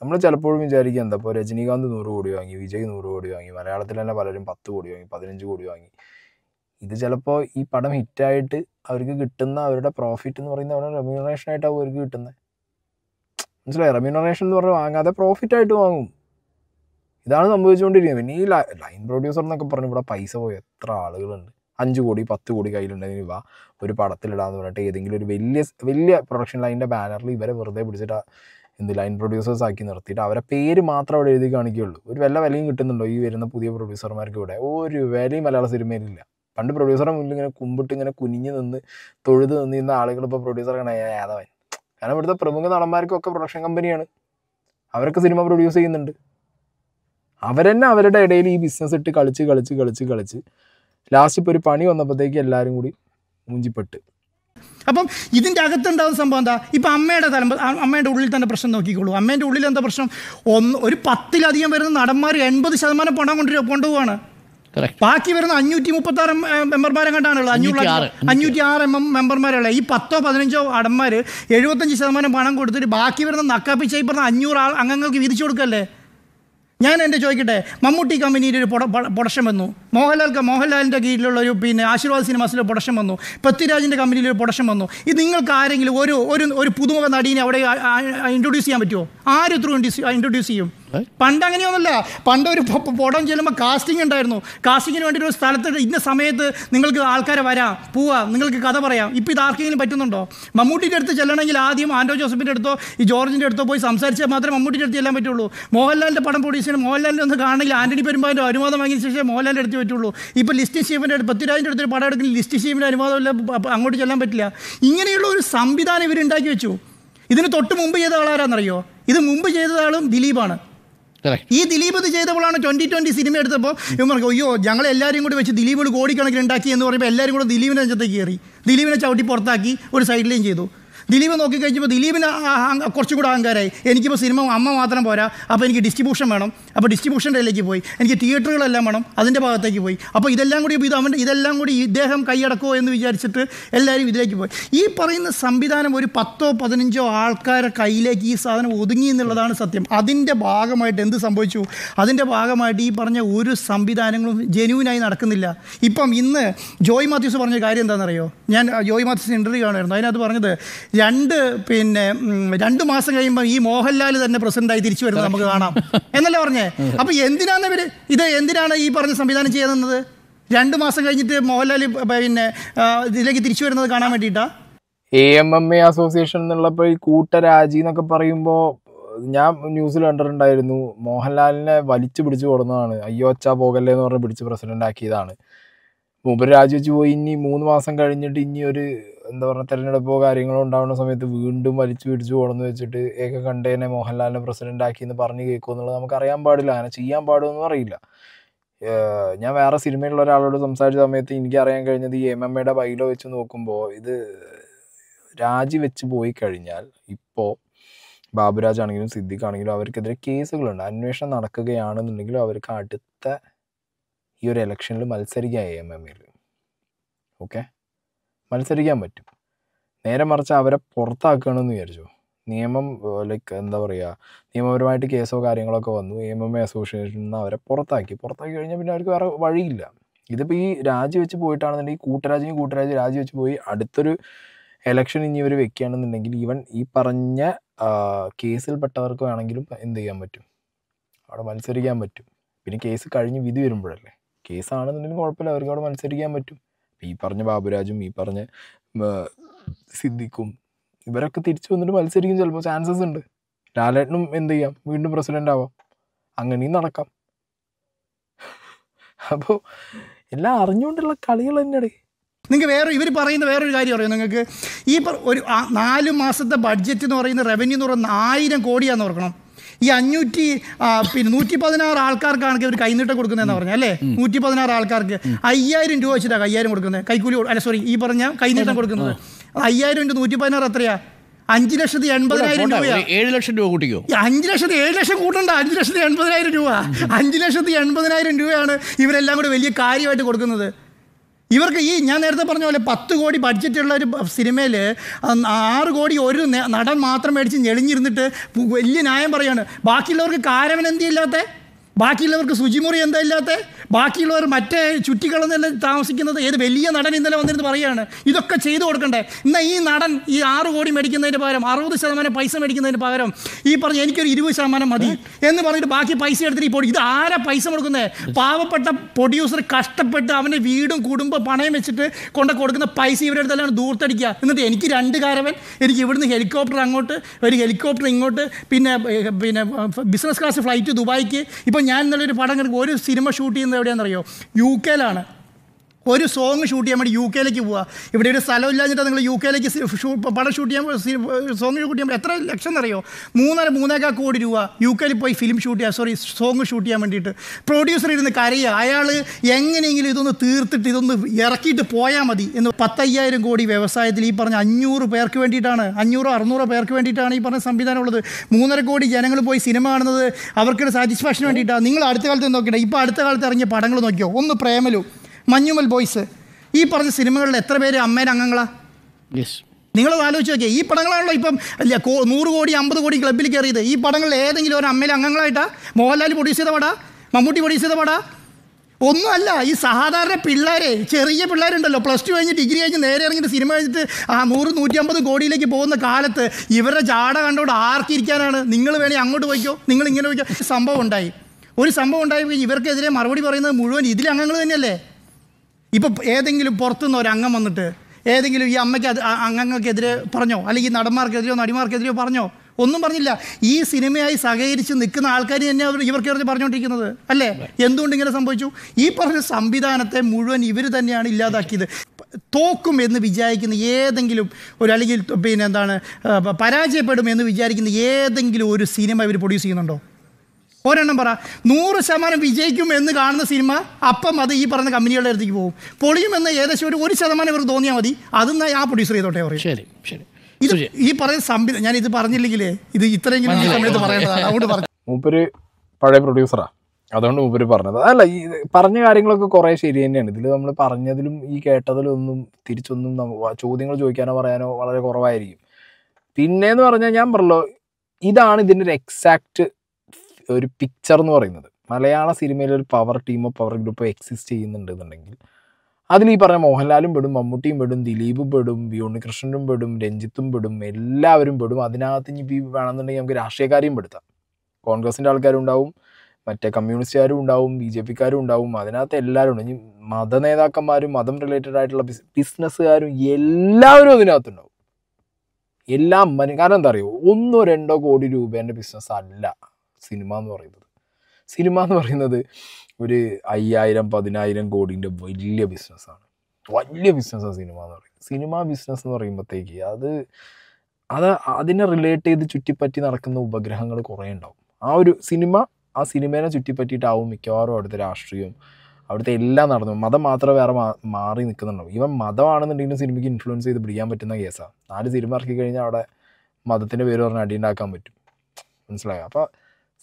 നമ്മൾ ചിലപ്പോഴും വിചാരിക്കുക എന്താ ഇപ്പോൾ രജനീകാന്ത് നൂറ് കോടി വാങ്ങി വിജയ് നൂറ് കോടി വാങ്ങി മലയാളത്തിൽ തന്നെ പലരും പത്ത് കോടി വാങ്ങി പതിനഞ്ച് കോടി വാങ്ങി ഇത് ചിലപ്പോൾ ഈ പടം ഹിറ്റായിട്ട് അവർക്ക് കിട്ടുന്ന അവരുടെ പ്രോഫിറ്റ് എന്ന് പറയുന്നത് അവരുടെ റെമ്യൂണറേഷനായിട്ടാവും അവർക്ക് കിട്ടുന്നത് മനസ്സിലായി റെമ്യൂണറേഷൻ എന്ന് പറഞ്ഞാൽ വാങ്ങാതെ പ്രോഫിറ്റ് ആയിട്ട് വാങ്ങും ഇതാണ് സംഭവിച്ചുകൊണ്ടിരിക്കുന്നത് പിന്നെ ഈ ലൈൻ പ്രൊഡ്യൂസർ എന്നൊക്കെ പറഞ്ഞു ഇവിടെ പൈസ പോയ എത്ര ആളുകളുണ്ട് അഞ്ച് കോടി പത്ത് കോടി കയ്യിലുണ്ടെങ്കിൽ ഇവ ഒരു പടത്തിലിടാന്ന് പറഞ്ഞിട്ട് ഏതെങ്കിലും ഒരു വലിയ വലിയ പ്രൊഡക്ഷൻ ലൈനിൻ്റെ ബാനറിൽ ഇവരെ വെറുതെ പിടിച്ചിട്ട് എന്ത് ലൈൻ പ്രൊഡ്യൂസേഴ്സ് ആക്കി നിർത്തിയിട്ട് അവരെ പേര് മാത്രം അവിടെ എഴുതി കാണിക്കുകയുള്ളൂ ഒരു വില വിലയും കിട്ടുന്നുണ്ടോ ഈ വരുന്ന പുതിയ പ്രൊഡ്യൂസർമാർക്ക് ഇവിടെ ഒരു വിലയും മലയാള സിനിമയിലില്ല പണ്ട് പ്രൊഡ്യൂസറുടെ മുന്നിൽ ഇങ്ങനെ കുമ്പിട്ട് ഇങ്ങനെ കുനിഞ്ഞു നിന്ന് തൊഴുത് നിന്നിരുന്ന ആളുകൾ ഇപ്പോൾ പ്രൊഡ്യൂസർ യാദവൻ കാരണം ഇവിടുത്തെ പ്രമുഖ ഒക്കെ പ്രൊഡക്ഷൻ കമ്പനിയാണ് അവരൊക്കെ സിനിമ പ്രൊഡ്യൂസ് ചെയ്യുന്നുണ്ട് അവരെന്നെ അവരുടെ ഇടയിൽ ഈ ബിസിനസ് ഇട്ട് കളിച്ച് കളിച്ച് കളിച്ച് കളിച്ച് ലാസ്റ്റ് ഇപ്പോൾ ഒരു പണി വന്നപ്പോഴത്തേക്ക് എല്ലാവരും കൂടി മൂഞ്ചിപ്പെട്ട്
അപ്പം ഇതിൻ്റെ അകത്തുണ്ടാവുന്ന സംഭവം എന്താ ഇപ്പം അമ്മയുടെ തലമ്പ അമ്മയുടെ ഉള്ളിൽ തന്നെ പ്രശ്നം നോക്കിക്കോളൂ അമ്മേൻ്റെ ഉള്ളിൽ എന്താ പ്രശ്നം ഒന്ന് ഒരു പത്തിലധികം വരുന്ന നടന്മാർ എൺപത് ശതമാനം പണം കൊണ്ടുവരിക കൊണ്ടുപോവാണ് ബാക്കി വരുന്ന അഞ്ഞൂറ്റി മുപ്പത്തി ആറ് മെമ്പർമാരെ കണ്ടാണുള്ളത് അഞ്ഞൂറ്റി അഞ്ഞൂറ്റി ആറ് എം എം മെമ്പർമാരുള്ള ഈ പത്തോ പതിനഞ്ചോ അടന്മാർ എഴുപത്തഞ്ച് ശതമാനം പണം കൊടുത്തിട്ട് ബാക്കി വരുന്ന നക്കാപ്പി ഈ അഞ്ഞൂറ് ആൾ അംഗങ്ങൾക്ക് വീതിച്ചു കൊടുക്കല്ലേ ഞാൻ എൻ്റെ ചോദിക്കട്ടെ മമ്മൂട്ടി കമ്പനിയിൽ ഒരു പ്രൊഡക്ഷൻ വന്നു മോഹൻലാൽ മോഹൻലാലിൻ്റെ കീഴിലുള്ള ഒരു പിന്നെ ആശീർവാദ സിനിമാസിലെ പ്രൊഡക്ഷൻ വന്നു പൃഥ്വിരാജിൻ്റെ കമ്പനിയിൽ ഒരു പ്രൊഡക്ഷൻ വന്നു ഇത് നിങ്ങൾക്ക് ആരെങ്കിലും ഒരു ഒരു പുതുമുഖ നടീനെ അവിടെ ഇൻട്രൊഡ്യൂസ് ചെയ്യാൻ പറ്റുമോ ആരും ഇത്ര ഇൻട്രൊഡ്യൂസ് ചെയ്യും പണ്ട് അങ്ങനെയൊന്നുമല്ല പണ്ട് ഒരു പടം ചെല്ലുമ്പോൾ കാസ്റ്റിംഗ് ഉണ്ടായിരുന്നു കാസ്റ്റിങ്ങിന് വേണ്ടി ഒരു സ്ഥലത്ത് ഇന്ന സമയത്ത് നിങ്ങൾക്ക് ആൾക്കാരെ വരാം പോവാം നിങ്ങൾക്ക് കഥ പറയാം ഇപ്പോൾ ഇത് ആർക്കെങ്കിലും പറ്റുന്നുണ്ടോ മമ്മൂട്ടിൻ്റെ അടുത്ത് ചെല്ലണമെങ്കിൽ ആദ്യം ആൻഡോ ജോസഫിൻ്റെ അടുത്തോ ഈ ജോർജിൻ്റെ അടുത്തോ പോയി സംസാരിച്ചാൽ മാത്രമേ മമ്മൂട്ടിൻ്റെ അടുത്ത് ചെല്ലാൻ പറ്റുള്ളൂ മോഹൻലാലിൻ്റെ പടം പ്രൊഡ്യൂസ് ചെയ്യണം മോഹൻലാലിൻ്റെ ഒന്ന് കാണണമെങ്കിൽ ആൻ്റണി പെരുമ്പാൻ്റെ അനുവാദം വാങ്ങിയ ശേഷം മോഹൻലാലിൻ്റെ അടുത്ത് പറ്റുള്ളൂ ഇപ്പോൾ ലിസ്റ്റ് ഷീഫിൻ്റെ അടുത്ത് പൃഥ്വിരാജിൻ്റെ അടുത്തൊരു പടം എടുക്കുന്ന ലിസ്റ്റ് ഷീഫിൻ്റെ അനുവാദമില്ല അങ്ങോട്ട് ചെല്ലാൻ പറ്റില്ല ഇങ്ങനെയുള്ള ഒരു സംവിധാനം ഉണ്ടാക്കി വെച്ചു ഇതിന് തൊട്ട് മുമ്പ് ചെയ്ത ആളാരാണെന്നറിയോ ഇത് മുമ്പ് ചെയ്ത ആളും ദിലീപാണ് ഈ ദിലീപ് ഇത് ചെയ്തപ്പോഴാണ് ട്വന്റി ട്വന്റി സിനിമ എടുത്തപ്പോൾ ഇവർക്ക് അയ്യോ ഞങ്ങൾ എല്ലാവരും കൂടി വെച്ച് ദിലീപ് ഒരു കോടിക്കണക്കിന് ഉണ്ടാക്കി എന്ന് പറയുമ്പോൾ എല്ലാവരും കൂടെ ദിലീപിനെ അഞ്ചത്തേക്ക് കയറി ദിലീപിനെ ചവിട്ടി പുറത്താക്കി ഒരു സൈഡിലേയും ചെയ്തു ദിലീപ് കഴിഞ്ഞപ്പോൾ ദിലീപിന് കുറച്ചും കൂടെ അഹങ്കാരമായി എനിക്കിപ്പോൾ സിനിമ അമ്മ മാത്രം പോരാ അപ്പോൾ എനിക്ക് ഡിസ്ട്രിബ്യൂഷൻ വേണം അപ്പോൾ ഡിസ്ട്രിബ്യൂഷൻ്റെ ഇതിലേക്ക് പോയി എനിക്ക് തിയേറ്ററുകളെല്ലാം വേണം അതിൻ്റെ ഭാഗത്തേക്ക് പോയി അപ്പോൾ ഇതെല്ലാം കൂടി ഇത് അവൻ്റെ ഇതെല്ലാം കൂടി ഇദ്ദേഹം കൈയടക്കുമോ എന്ന് വിചാരിച്ചിട്ട് എല്ലാവരും ഇതിലേക്ക് പോയി ഈ പറയുന്ന സംവിധാനം ഒരു പത്തോ പതിനഞ്ചോ ആൾക്കാരെ കയ്യിലേക്ക് ഈ സാധനം ഒതുങ്ങി എന്നുള്ളതാണ് സത്യം അതിൻ്റെ ഭാഗമായിട്ട് എന്ത് സംഭവിച്ചു അതിൻ്റെ ഭാഗമായിട്ട് ഈ പറഞ്ഞ ഒരു സംവിധാനങ്ങളും ജെന്യൂനായി നടക്കുന്നില്ല ഇപ്പം ഇന്ന് ജോയ് മാത്യൂസ് പറഞ്ഞ കാര്യം എന്താണെന്നറിയോ ഞാൻ ജോയ് മാത്യൂസ് ഇൻ്റർവ്യൂ കാണുമായിരുന്നു അതിനകത്ത് പറഞ്ഞത് രണ്ട് പിന്നെ രണ്ട് മാസം കഴിയുമ്പോൾ ഈ മോഹൻലാൽ തന്നെ പ്രസിഡന്റായി തിരിച്ചു വരുന്നത് നമുക്ക് കാണാം എന്നല്ലേ പറഞ്ഞേ അപ്പൊ എന്തിനാണ് ഇവര് ഇത് എന്തിനാണ് ഈ പറഞ്ഞ സംവിധാനം ചെയ്യുന്നത് രണ്ട് മാസം കഴിഞ്ഞിട്ട് മോഹൻലാൽ പിന്നെ ഇതിലേക്ക് തിരിച്ചു വരുന്നത് കാണാൻ വേണ്ടിയിട്ടാ
A M M A association എന്നുള്ളപ്പോൾ ഈ കൂട്ടരാജി എന്നൊക്കെ പറയുമ്പോൾ ഞാൻ ന്യൂസിൽ കണ്ടിട്ടുണ്ടായിരുന്നു മോഹൻലാലിനെ വലിച്ചു പിടിച്ചു കൊടുന്നതാണ് അയ്യോ അച്ഛാ പോകല്ലേ എന്ന് പറഞ്ഞ് പിടിച്ച് പ്രസിഡന്റ് ആക്കിയതാണ് മൂപ്പര് രാജിവെച്ച് പോയി ഇനി മൂന്ന് മാസം കഴിഞ്ഞിട്ട് ഇനി ഒരു എന്താ പറയുക തെരഞ്ഞെടുപ്പോ കാര്യങ്ങളോ ഉണ്ടാവുന്ന സമയത്ത് വീണ്ടും വലിച്ചു പിടിച്ചു പോകണമെന്ന് വെച്ചിട്ട് ഏക കണ്ടേനെ മോഹൻലാലിനെ പ്രസിഡന്റ് ആക്കി എന്ന് പറഞ്ഞു കേൾക്കും എന്നുള്ളത് നമുക്ക് അറിയാൻ പാടില്ല അങ്ങനെ ചെയ്യാൻ പാടുമെന്നും അറിയില്ല ഞാൻ വേറെ സിനിമയിലുള്ള ഒരാളോട് സംസാരിച്ച സമയത്ത് എനിക്ക് അറിയാൻ കഴിഞ്ഞത് ഈ എം എം എയുടെ ബൈലോ വെച്ച് നോക്കുമ്പോൾ ഇത് രാജിവെച്ച് പോയി കഴിഞ്ഞാൽ ഇപ്പോൾ ബാബുരാജ് ആണെങ്കിലും സിദ്ദിഖ് ആണെങ്കിലും അവർക്കെതിരെ കേസുകളുണ്ട് അന്വേഷണം നടക്കുകയാണെന്നുണ്ടെങ്കിലും അവർക്ക് അടുത്ത ഈ ഒരു ഇലക്ഷനിൽ മത്സരിക്കുക എം എം എയിൽ ഓക്കെ മത്സരിക്കാൻ പറ്റും നേരെ മറിച്ച് അവരെ പുറത്താക്കണമെന്ന് വിചാരിച്ചു നിയമം ലൈക്ക് എന്താ പറയുക നിയമപരമായിട്ട് കേസോ കാര്യങ്ങളൊക്കെ വന്നു എം എം എ അസോസിയേഷനിൽ നിന്ന് അവരെ പുറത്താക്കി പുറത്താക്കി കഴിഞ്ഞാൽ പിന്നെ അവർക്ക് വേറെ വഴിയില്ല ഇതിപ്പോൾ ഈ രാജിവെച്ച് പോയിട്ടാണെന്നുണ്ടെങ്കിൽ കൂട്ടരാജ്യം കൂട്ടരാജ്യം രാജിവെച്ച് പോയി അടുത്തൊരു എലക്ഷൻ ഇനി ഇവർ വെക്കുകയാണെന്നുണ്ടെങ്കിൽ ഈവൻ ഈ പറഞ്ഞ കേസിൽപ്പെട്ടവർക്ക് വേണമെങ്കിലും എന്ത് ചെയ്യാൻ പറ്റും അവിടെ മത്സരിക്കാൻ പറ്റും പിന്നെ കേസ് കഴിഞ്ഞ് വിധി വരുമ്പോഴല്ലേ കേസാണെന്നുണ്ടെങ്കിൽ കുഴപ്പമില്ല അവർക്ക് അവിടെ മത്സരിക്കാൻ പറ്റും ഈ പറഞ്ഞ ബാബുരാജും ഈ പറഞ്ഞ സിദ്ദിഖും ഇവരൊക്കെ തിരിച്ചു വന്നിട്ട് മത്സരിക്കും ചിലപ്പോൾ ചാൻസസ് ഉണ്ട് ലാലേട്ടനും എന്ത് ചെയ്യാം വീണ്ടും പ്രസിഡന്റ് ആവാം അങ്ങനെയും നടക്കാം അപ്പോൾ എല്ലാം അറിഞ്ഞുകൊണ്ടുള്ള കളികൾ തന്നെയാണ്
നിങ്ങൾക്ക് വേറെ ഇവർ പറയുന്ന വേറൊരു കാര്യം അറിയാം നിങ്ങൾക്ക് ഈ ഒരു നാല് മാസത്തെ ബഡ്ജറ്റ് എന്ന് പറയുന്ന റവന്യൂ എന്ന് പറയുന്ന ആയിരം കോടിയാന്ന് ഓർക്കണം ഈ അഞ്ഞൂറ്റി പിന്നെ നൂറ്റി പതിനാറ് ആൾക്കാർക്കാണ് ഇവർ കൈനീട്ടം കൊടുക്കുന്നതെന്ന് പറഞ്ഞാൽ അല്ലേ നൂറ്റി പതിനാറ് ആൾക്കാർക്ക് അയ്യായിരം രൂപ വെച്ചിട്ടാണ് അയ്യായിരം കൊടുക്കുന്നത് കൈക്കൂലി അല്ല സോറി ഈ പറഞ്ഞ കൈനീട്ടം കൊടുക്കുന്നത് അയ്യായിരം ഇൻറ്റു നൂറ്റി പതിനാറ് എത്രയാ അഞ്ച് ലക്ഷത്തി എൺപതിനായിരം രൂപ ഏഴ് ലക്ഷം രൂപ കൂട്ടിക്കോ അഞ്ച് ലക്ഷത്തി ഏഴ് ലക്ഷം കൂട്ടണ്ട അഞ്ച് ലക്ഷത്തി എൺപതിനായിരം രൂപ അഞ്ച് ലക്ഷത്തി എൺപതിനായിരം രൂപയാണ് ഇവരെല്ലാം കൂടെ വലിയ കാര്യമായിട്ട് കൊടുക്കുന്നത് ഇവർക്ക് ഈ ഞാൻ നേരത്തെ പറഞ്ഞ പോലെ പത്ത് കോടി ബഡ്ജറ്റുള്ള ഒരു സിനിമയിൽ ആറ് കോടി ഒരു നടൻ മാത്രം മേടിച്ച് ഞെളിഞ്ഞിരുന്നിട്ട് വലിയ ന്യായം പറയാണ് ബാക്കിയുള്ളവർക്ക് കാരവൻ എന്തിയില്ലാത്ത ബാക്കിയുള്ളവർക്ക് ശുചിമുറി എന്താ ഇല്ലാത്ത ബാക്കിയുള്ളവർ മറ്റേ ചുറ്റിക്കളന്നല്ല താമസിക്കുന്നത് ഏത് വലിയ നടൻ ഇന്നലെ വന്നിരുന്ന് പറയുകയാണ് ഇതൊക്കെ ചെയ്തു കൊടുക്കണ്ടേ എന്നാൽ ഈ നടൻ ഈ ആറ് കോടി മേടിക്കുന്നതിന് പകരം അറുപത് ശതമാനം പൈസ മേടിക്കുന്നതിന് പകരം ഈ പറഞ്ഞ് എനിക്കൊരു ഇരുപത് ശതമാനം മതി എന്ന് പറഞ്ഞിട്ട് ബാക്കി പൈസ എടുത്തിട്ട് ഇപ്പോൾ ഇത് ആരാ പൈസ കൊടുക്കുന്നത് പാവപ്പെട്ട പ്രൊഡ്യൂസർ കഷ്ടപ്പെട്ട് അവൻ്റെ വീടും കുടുംബം പണയം വെച്ചിട്ട് കൊണ്ട് കൊടുക്കുന്ന പൈസ ഇവരുടെ അടുത്തെല്ലാം ദൂർത്തടിക്കുക എന്നിട്ട് എനിക്ക് രണ്ട് കാരവൻ എനിക്ക് ഇവിടുന്ന് ഹെലികോപ്റ്റർ അങ്ങോട്ട് ഒരു ഹെലികോപ്റ്റർ ഇങ്ങോട്ട് പിന്നെ പിന്നെ ബിസിനസ് ക്ലാസ് ഫ്ലൈറ്റ് ദുബായിക്ക് ഇപ്പോൾ ഞാൻ ഇന്നലെ ഒരു പടം കിടക്കും ഒരു സിനിമ ഷൂട്ട് ചെയ്യുന്നത് എവിടെയാണെന്നറിയോ യു കെയിലാണ് ഒരു സോങ് ഷൂട്ട് ചെയ്യാൻ വേണ്ടി യു കെയിലേക്ക് പോവുക ഇവിടെ ഒരു സ്ഥലമില്ലാഞ്ഞിട്ട് നിങ്ങൾ യു കെയിലേക്ക് പടം ഷൂട്ട് ചെയ്യാൻ സോങ് ഷൂട്ട് ചെയ്യാൻ എത്ര ലക്ഷം എന്നറിയോ മൂന്നര മൂന്നേക്കാൾ കോടി രൂപ യു കെയിൽ പോയി ഫിലിം ഷൂട്ട് ചെയ്യാൻ സോറി സോങ് ഷൂട്ട് ചെയ്യാൻ വേണ്ടിയിട്ട് പ്രൊഡ്യൂസർ ഇരുന്ന് കരയുക അയാൾ എങ്ങനെയെങ്കിലും ഇതൊന്ന് തീർത്തിട്ട് ഇതൊന്ന് ഇറക്കിയിട്ട് പോയാൽ മതി എന്ന് പത്തയ്യായിരം കോടി വ്യവസായത്തിൽ ഈ പറഞ്ഞ അഞ്ഞൂറ് പേർക്ക് വേണ്ടിയിട്ടാണ് അഞ്ഞൂറോ അറുന്നൂറോ പേർക്ക് വേണ്ടിയിട്ടാണ് ഈ പറഞ്ഞ ഉള്ളത് മൂന്നര കോടി ജനങ്ങൾ പോയി സിനിമ കാണുന്നത് അവർക്കൊരു സാറ്റിസ്ഫാക്ഷന് വേണ്ടിയിട്ടാണ് നിങ്ങൾ അടുത്ത കാലത്ത് നോക്കിയിട്ടുണ്ട് ഇപ്പോൾ അടുത്ത കാലത്ത് ഇറങ്ങിയ പടങ്ങൾ നോക്കിയോ ഒന്ന് പ്രേമലു മഞ്ഞുമൽ ബോയ്സ് ഈ പറഞ്ഞ സിനിമകളിൽ എത്ര പേര് അമ്മേൻ്റെ അംഗങ്ങളാണ് നിങ്ങൾ ആലോചിച്ച് നോക്കിയാൽ ഈ പടങ്ങളാണല്ലോ ഇപ്പം അല്ല നൂറ് കോടി അമ്പത് കോടി ക്ലബ്ബിൽ കയറിയത് ഈ പടങ്ങളിൽ ഏതെങ്കിലും ഒരു അമ്മയിൽ അംഗങ്ങളായിട്ടാണ് മോഹൻലാൽ പ്രൊഡ്യൂസ് ചെയ്ത പടാ മമ്മൂട്ടി പ്രൊഡ്യൂസ് ചെയ്ത പടാ ഒന്നുമല്ല ഈ സാധാരണ പിള്ളേരെ ചെറിയ പിള്ളേരുണ്ടല്ലോ പ്ലസ് ടു കഴിഞ്ഞ് ഡിഗ്രി കഴിഞ്ഞ് നേരെ ഇറങ്ങിയിട്ട് സിനിമ കഴിഞ്ഞിട്ട് ആ നൂറ് അമ്പത് കോടിയിലേക്ക് പോകുന്ന കാലത്ത് ഇവരുടെ ജാട കണ്ടോട് ആർക്കിരിക്കാനാണ് നിങ്ങൾ വേണേ അങ്ങോട്ട് പോയിക്കോ നിങ്ങൾ ഇങ്ങനെ പോയിക്കോ സംഭവം ഉണ്ടായി ഒരു സംഭവം ഉണ്ടായി ഇവർക്കെതിരെ മറുപടി പറയുന്നത് മുഴുവൻ ഇതിലെ അംഗങ്ങൾ തന്നെയല്ലേ ഇപ്പം ഏതെങ്കിലും പുറത്തുനിന്ന് ഒരു അംഗം വന്നിട്ട് ഏതെങ്കിലും ഈ അമ്മയ്ക്ക് അംഗങ്ങൾക്കെതിരെ പറഞ്ഞോ അല്ലെങ്കിൽ നടന്മാർക്കെതിരെയോ നടിമാർക്കെതിരെയോ പറഞ്ഞോ ഒന്നും പറഞ്ഞില്ല ഈ സിനിമയായി സഹകരിച്ച് നിൽക്കുന്ന ആൾക്കാർ തന്നെ അവർ ഇറങ്ങി പറഞ്ഞുകൊണ്ടിരിക്കുന്നത് അല്ലേ എന്തുകൊണ്ട് ഇങ്ങനെ സംഭവിച്ചു ഈ പറഞ്ഞ സംവിധാനത്തെ മുഴുവൻ ഇവർ തന്നെയാണ് ഇല്ലാതാക്കിയത് തോക്കും എന്ന് വിചാരിക്കുന്ന ഏതെങ്കിലും ഒരു അല്ലെങ്കിൽ പിന്നെ എന്താണ് പരാജയപ്പെടും എന്ന് വിചാരിക്കുന്ന ഏതെങ്കിലും ഒരു സിനിമ ഇവർ പ്രൊഡ്യൂസ് ചെയ്യുന്നുണ്ടോ ഒരെണ്ണം പറ നൂറ് ശതമാനം വിജയിക്കും എന്ന് കാണുന്ന സിനിമ അപ്പം അത് ഈ പറഞ്ഞ കമ്പനികളുടെ അടുത്തേക്ക് പോകും പൊളിയുമെന്ന് ഏകദേശം ഒരു ഒരു ശതമാനം ഇവർ തോന്നിയാൽ മതി അതൊന്നും ആ പ്രൊഡ്യൂസർ ചെയ്തോട്ടെ പറയും ശരി ശരി ഇത് ഈ പറയുന്ന സംവിധ ഞാൻ ഇത്
പറഞ്ഞില്ലെങ്കിലേ ഇത് ഇത്രയെങ്കിലും സമയത്ത് പറയേണ്ടതാണ് അതുകൊണ്ട് പറഞ്ഞു മൂപ്പര് പഴയ പ്രൊഡ്യൂസറാ അതുകൊണ്ട് മൂപ്പര് പറഞ്ഞത് അല്ല ഈ പറഞ്ഞ കാര്യങ്ങളൊക്കെ കുറേ ശരി തന്നെയാണ് ഇതിൽ നമ്മൾ പറഞ്ഞതിലും ഈ കേട്ടതിലും ഒന്നും തിരിച്ചൊന്നും ചോദ്യങ്ങൾ ചോദിക്കാനോ പറയാനോ വളരെ കുറവായിരിക്കും പിന്നെ എന്ന് പറഞ്ഞാൽ ഞാൻ പറഞ്ഞല്ലോ ഇതാണ് ഇതിൻ്റെ ഒരു എക്സാക്റ്റ് ഒരു പിക്ചർ എന്ന് പറയുന്നത് മലയാള സിനിമയിൽ ഒരു പവർ ടീമോ പവർ ഗ്രൂപ്പോ എക്സിസ്റ്റ് ചെയ്യുന്നുണ്ടെന്നുണ്ടെങ്കിൽ അതിൽ ഈ പറഞ്ഞ മോഹൻലാലും പെടും മമ്മൂട്ടിയും പെടും ദിലീപും പെടും വി ഉണ്ണികൃഷ്ണനും പെടും രഞ്ജിത്തും പെടും എല്ലാവരും പെടും അതിനകത്ത് ഇനി വേണമെന്നുണ്ടെങ്കിൽ നമുക്ക് രാഷ്ട്രീയക്കാരെയും പെടുത്താം കോൺഗ്രസിൻ്റെ ആൾക്കാരും ഉണ്ടാവും മറ്റേ കമ്മ്യൂണിസ്റ്റുകാരും ഉണ്ടാവും ബി ജെ പിക്കാരും ഉണ്ടാവും അതിനകത്ത് എല്ലാവരും ഉണ്ട് ഇനി മത നേതാക്കന്മാരും മതം റിലേറ്റഡ് ആയിട്ടുള്ള ബിസിനസ്സുകാരും എല്ലാവരും അതിനകത്തുണ്ടാവും എല്ലാം കാരണം എന്താ പറയുക ഒന്നോ രണ്ടോ കോടി രൂപേൻ്റെ ബിസിനസ് അല്ല സിനിമ എന്ന് പറയുന്നത് സിനിമ എന്ന് പറയുന്നത് ഒരു അയ്യായിരം പതിനായിരം കോടിൻ്റെ വലിയ ബിസിനസ്സാണ് വലിയ ബിസിനസ്സാണ് സിനിമ എന്ന് പറയുന്നത് സിനിമ ബിസിനസ് എന്ന് പറയുമ്പോഴത്തേക്ക് അത് അത് അതിനെ റിലേറ്റ് ചെയ്ത് ചുറ്റിപ്പറ്റി നടക്കുന്ന ഉപഗ്രഹങ്ങൾ കുറേ ഉണ്ടാവും ആ ഒരു സിനിമ ആ സിനിമേനെ ചുറ്റിപ്പറ്റിയിട്ടാവും മിക്കവാറും അവിടുത്തെ രാഷ്ട്രീയം അവിടുത്തെ എല്ലാം നടന്നു മതം മാത്രമേ വേറെ മാറി നിൽക്കുന്നുണ്ടാവും ഇവൻ മതമാണെന്നുണ്ടെങ്കിലും സിനിമയ്ക്ക് ഇൻഫ്ലുവൻസ് ചെയ്ത് പിടിക്കാൻ പറ്റുന്ന കേസാണ് നാല് സിനിമ ഇറക്കി കഴിഞ്ഞാൽ അവിടെ മതത്തിൻ്റെ പേര് പറഞ്ഞാൽ അടിയുണ്ടാക്കാൻ പറ്റും മനസ്സിലായോ അപ്പോൾ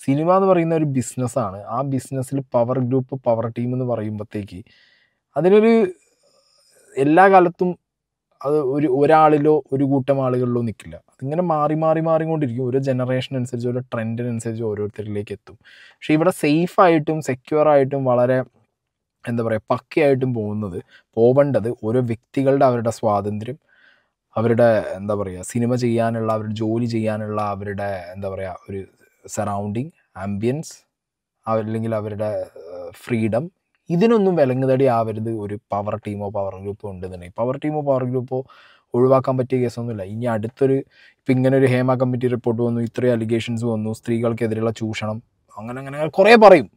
സിനിമ എന്ന് പറയുന്ന ഒരു ബിസിനസ്സാണ് ആ ബിസിനസ്സിൽ പവർ ഗ്രൂപ്പ് പവർ ടീം എന്ന് പറയുമ്പോഴത്തേക്ക് അതിനൊരു എല്ലാ കാലത്തും അത് ഒരു ഒരാളിലോ ഒരു കൂട്ടം ആളുകളിലോ നിൽക്കില്ല അതിങ്ങനെ മാറി മാറി മാറിക്കൊണ്ടിരിക്കും ഓരോ ജനറേഷൻ അനുസരിച്ച് ഓരോ ട്രെൻഡിനനുസരിച്ച് ഓരോരുത്തരിലേക്ക് എത്തും പക്ഷേ ഇവിടെ സേഫായിട്ടും സെക്യൂറായിട്ടും വളരെ എന്താ പറയുക പക്കയായിട്ടും പോകുന്നത് പോവേണ്ടത് ഓരോ വ്യക്തികളുടെ അവരുടെ സ്വാതന്ത്ര്യം അവരുടെ എന്താ പറയുക സിനിമ ചെയ്യാനുള്ള അവരുടെ ജോലി ചെയ്യാനുള്ള അവരുടെ എന്താ പറയുക ഒരു സറൗണ്ടിങ് ആംബിയൻസ് അല്ലെങ്കിൽ അവരുടെ ഫ്രീഡം ഇതിനൊന്നും വിലങ്ങുതടി ആവരുത് ഒരു പവർ ടീമോ പവർ ഗ്രൂപ്പോ ഉണ്ടെന്നുണ്ടെങ്കിൽ പവർ ടീമോ പവർ ഗ്രൂപ്പോ ഒഴിവാക്കാൻ പറ്റിയ കേസൊന്നുമില്ല ഇനി അടുത്തൊരു ഇപ്പം ഇങ്ങനെ ഒരു ഹേമ കമ്മിറ്റി റിപ്പോർട്ട് വന്നു ഇത്രയും അലിഗേഷൻസ് വന്നു സ്ത്രീകൾക്കെതിരെയുള്ള ചൂഷണം അങ്ങനെ അങ്ങനെ കുറേ പറയും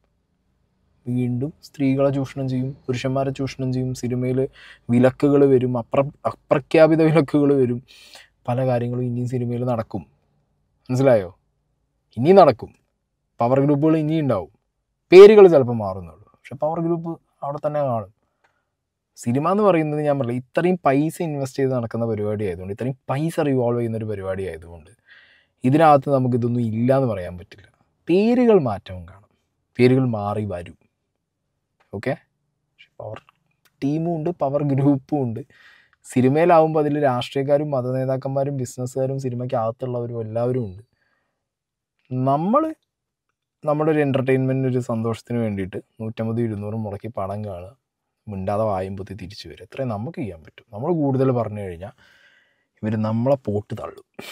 വീണ്ടും സ്ത്രീകളെ ചൂഷണം ചെയ്യും പുരുഷന്മാരെ ചൂഷണം ചെയ്യും സിനിമയിൽ വിലക്കുകൾ വരും അപ്ര അപ്രഖ്യാപിത വിലക്കുകൾ വരും പല കാര്യങ്ങളും ഇനിയും സിനിമയിൽ നടക്കും മനസ്സിലായോ ഇനി നടക്കും പവർ ഗ്രൂപ്പുകൾ ഇനി ഉണ്ടാവും പേരുകൾ ചിലപ്പോൾ മാറുന്നുള്ളൂ പക്ഷെ പവർ ഗ്രൂപ്പ് അവിടെ തന്നെ കാണും സിനിമ എന്ന് പറയുന്നത് ഞാൻ പറയില്ല ഇത്രയും പൈസ ഇൻവെസ്റ്റ് ചെയ്ത് നടക്കുന്ന പരിപാടി ആയതുകൊണ്ട് ഇത്രയും പൈസ റിവോൾവ് ഒരു പരിപാടി ആയതുകൊണ്ട് ഇതിനകത്ത് നമുക്ക് ഇതൊന്നും ഇല്ല എന്ന് പറയാൻ പറ്റില്ല പേരുകൾ മാറ്റവും കാണും പേരുകൾ മാറി വരും ഓക്കെ പവർ ടീമും ഉണ്ട് പവർ ഗ്രൂപ്പും ഉണ്ട് സിനിമയിലാവുമ്പോൾ അതിൽ രാഷ്ട്രീയക്കാരും മത നേതാക്കന്മാരും ബിസിനസ്സുകാരും സിനിമയ്ക്ക് എല്ലാവരും ഉണ്ട് നമ്മൾ നമ്മുടെ ഒരു എൻ്റർടൈൻമെൻറ്റിന് ഒരു സന്തോഷത്തിന് വേണ്ടിയിട്ട് നൂറ്റമ്പത് ഇരുന്നൂറ് മുടക്കി പടം കാണുക മിണ്ടാതെ വായുമ്പത്തി തിരിച്ചു വരും ഇത്രയും നമുക്ക് ചെയ്യാൻ പറ്റും നമ്മൾ കൂടുതൽ പറഞ്ഞു കഴിഞ്ഞാൽ ഇവർ നമ്മളെ പോട്ട് തള്ളും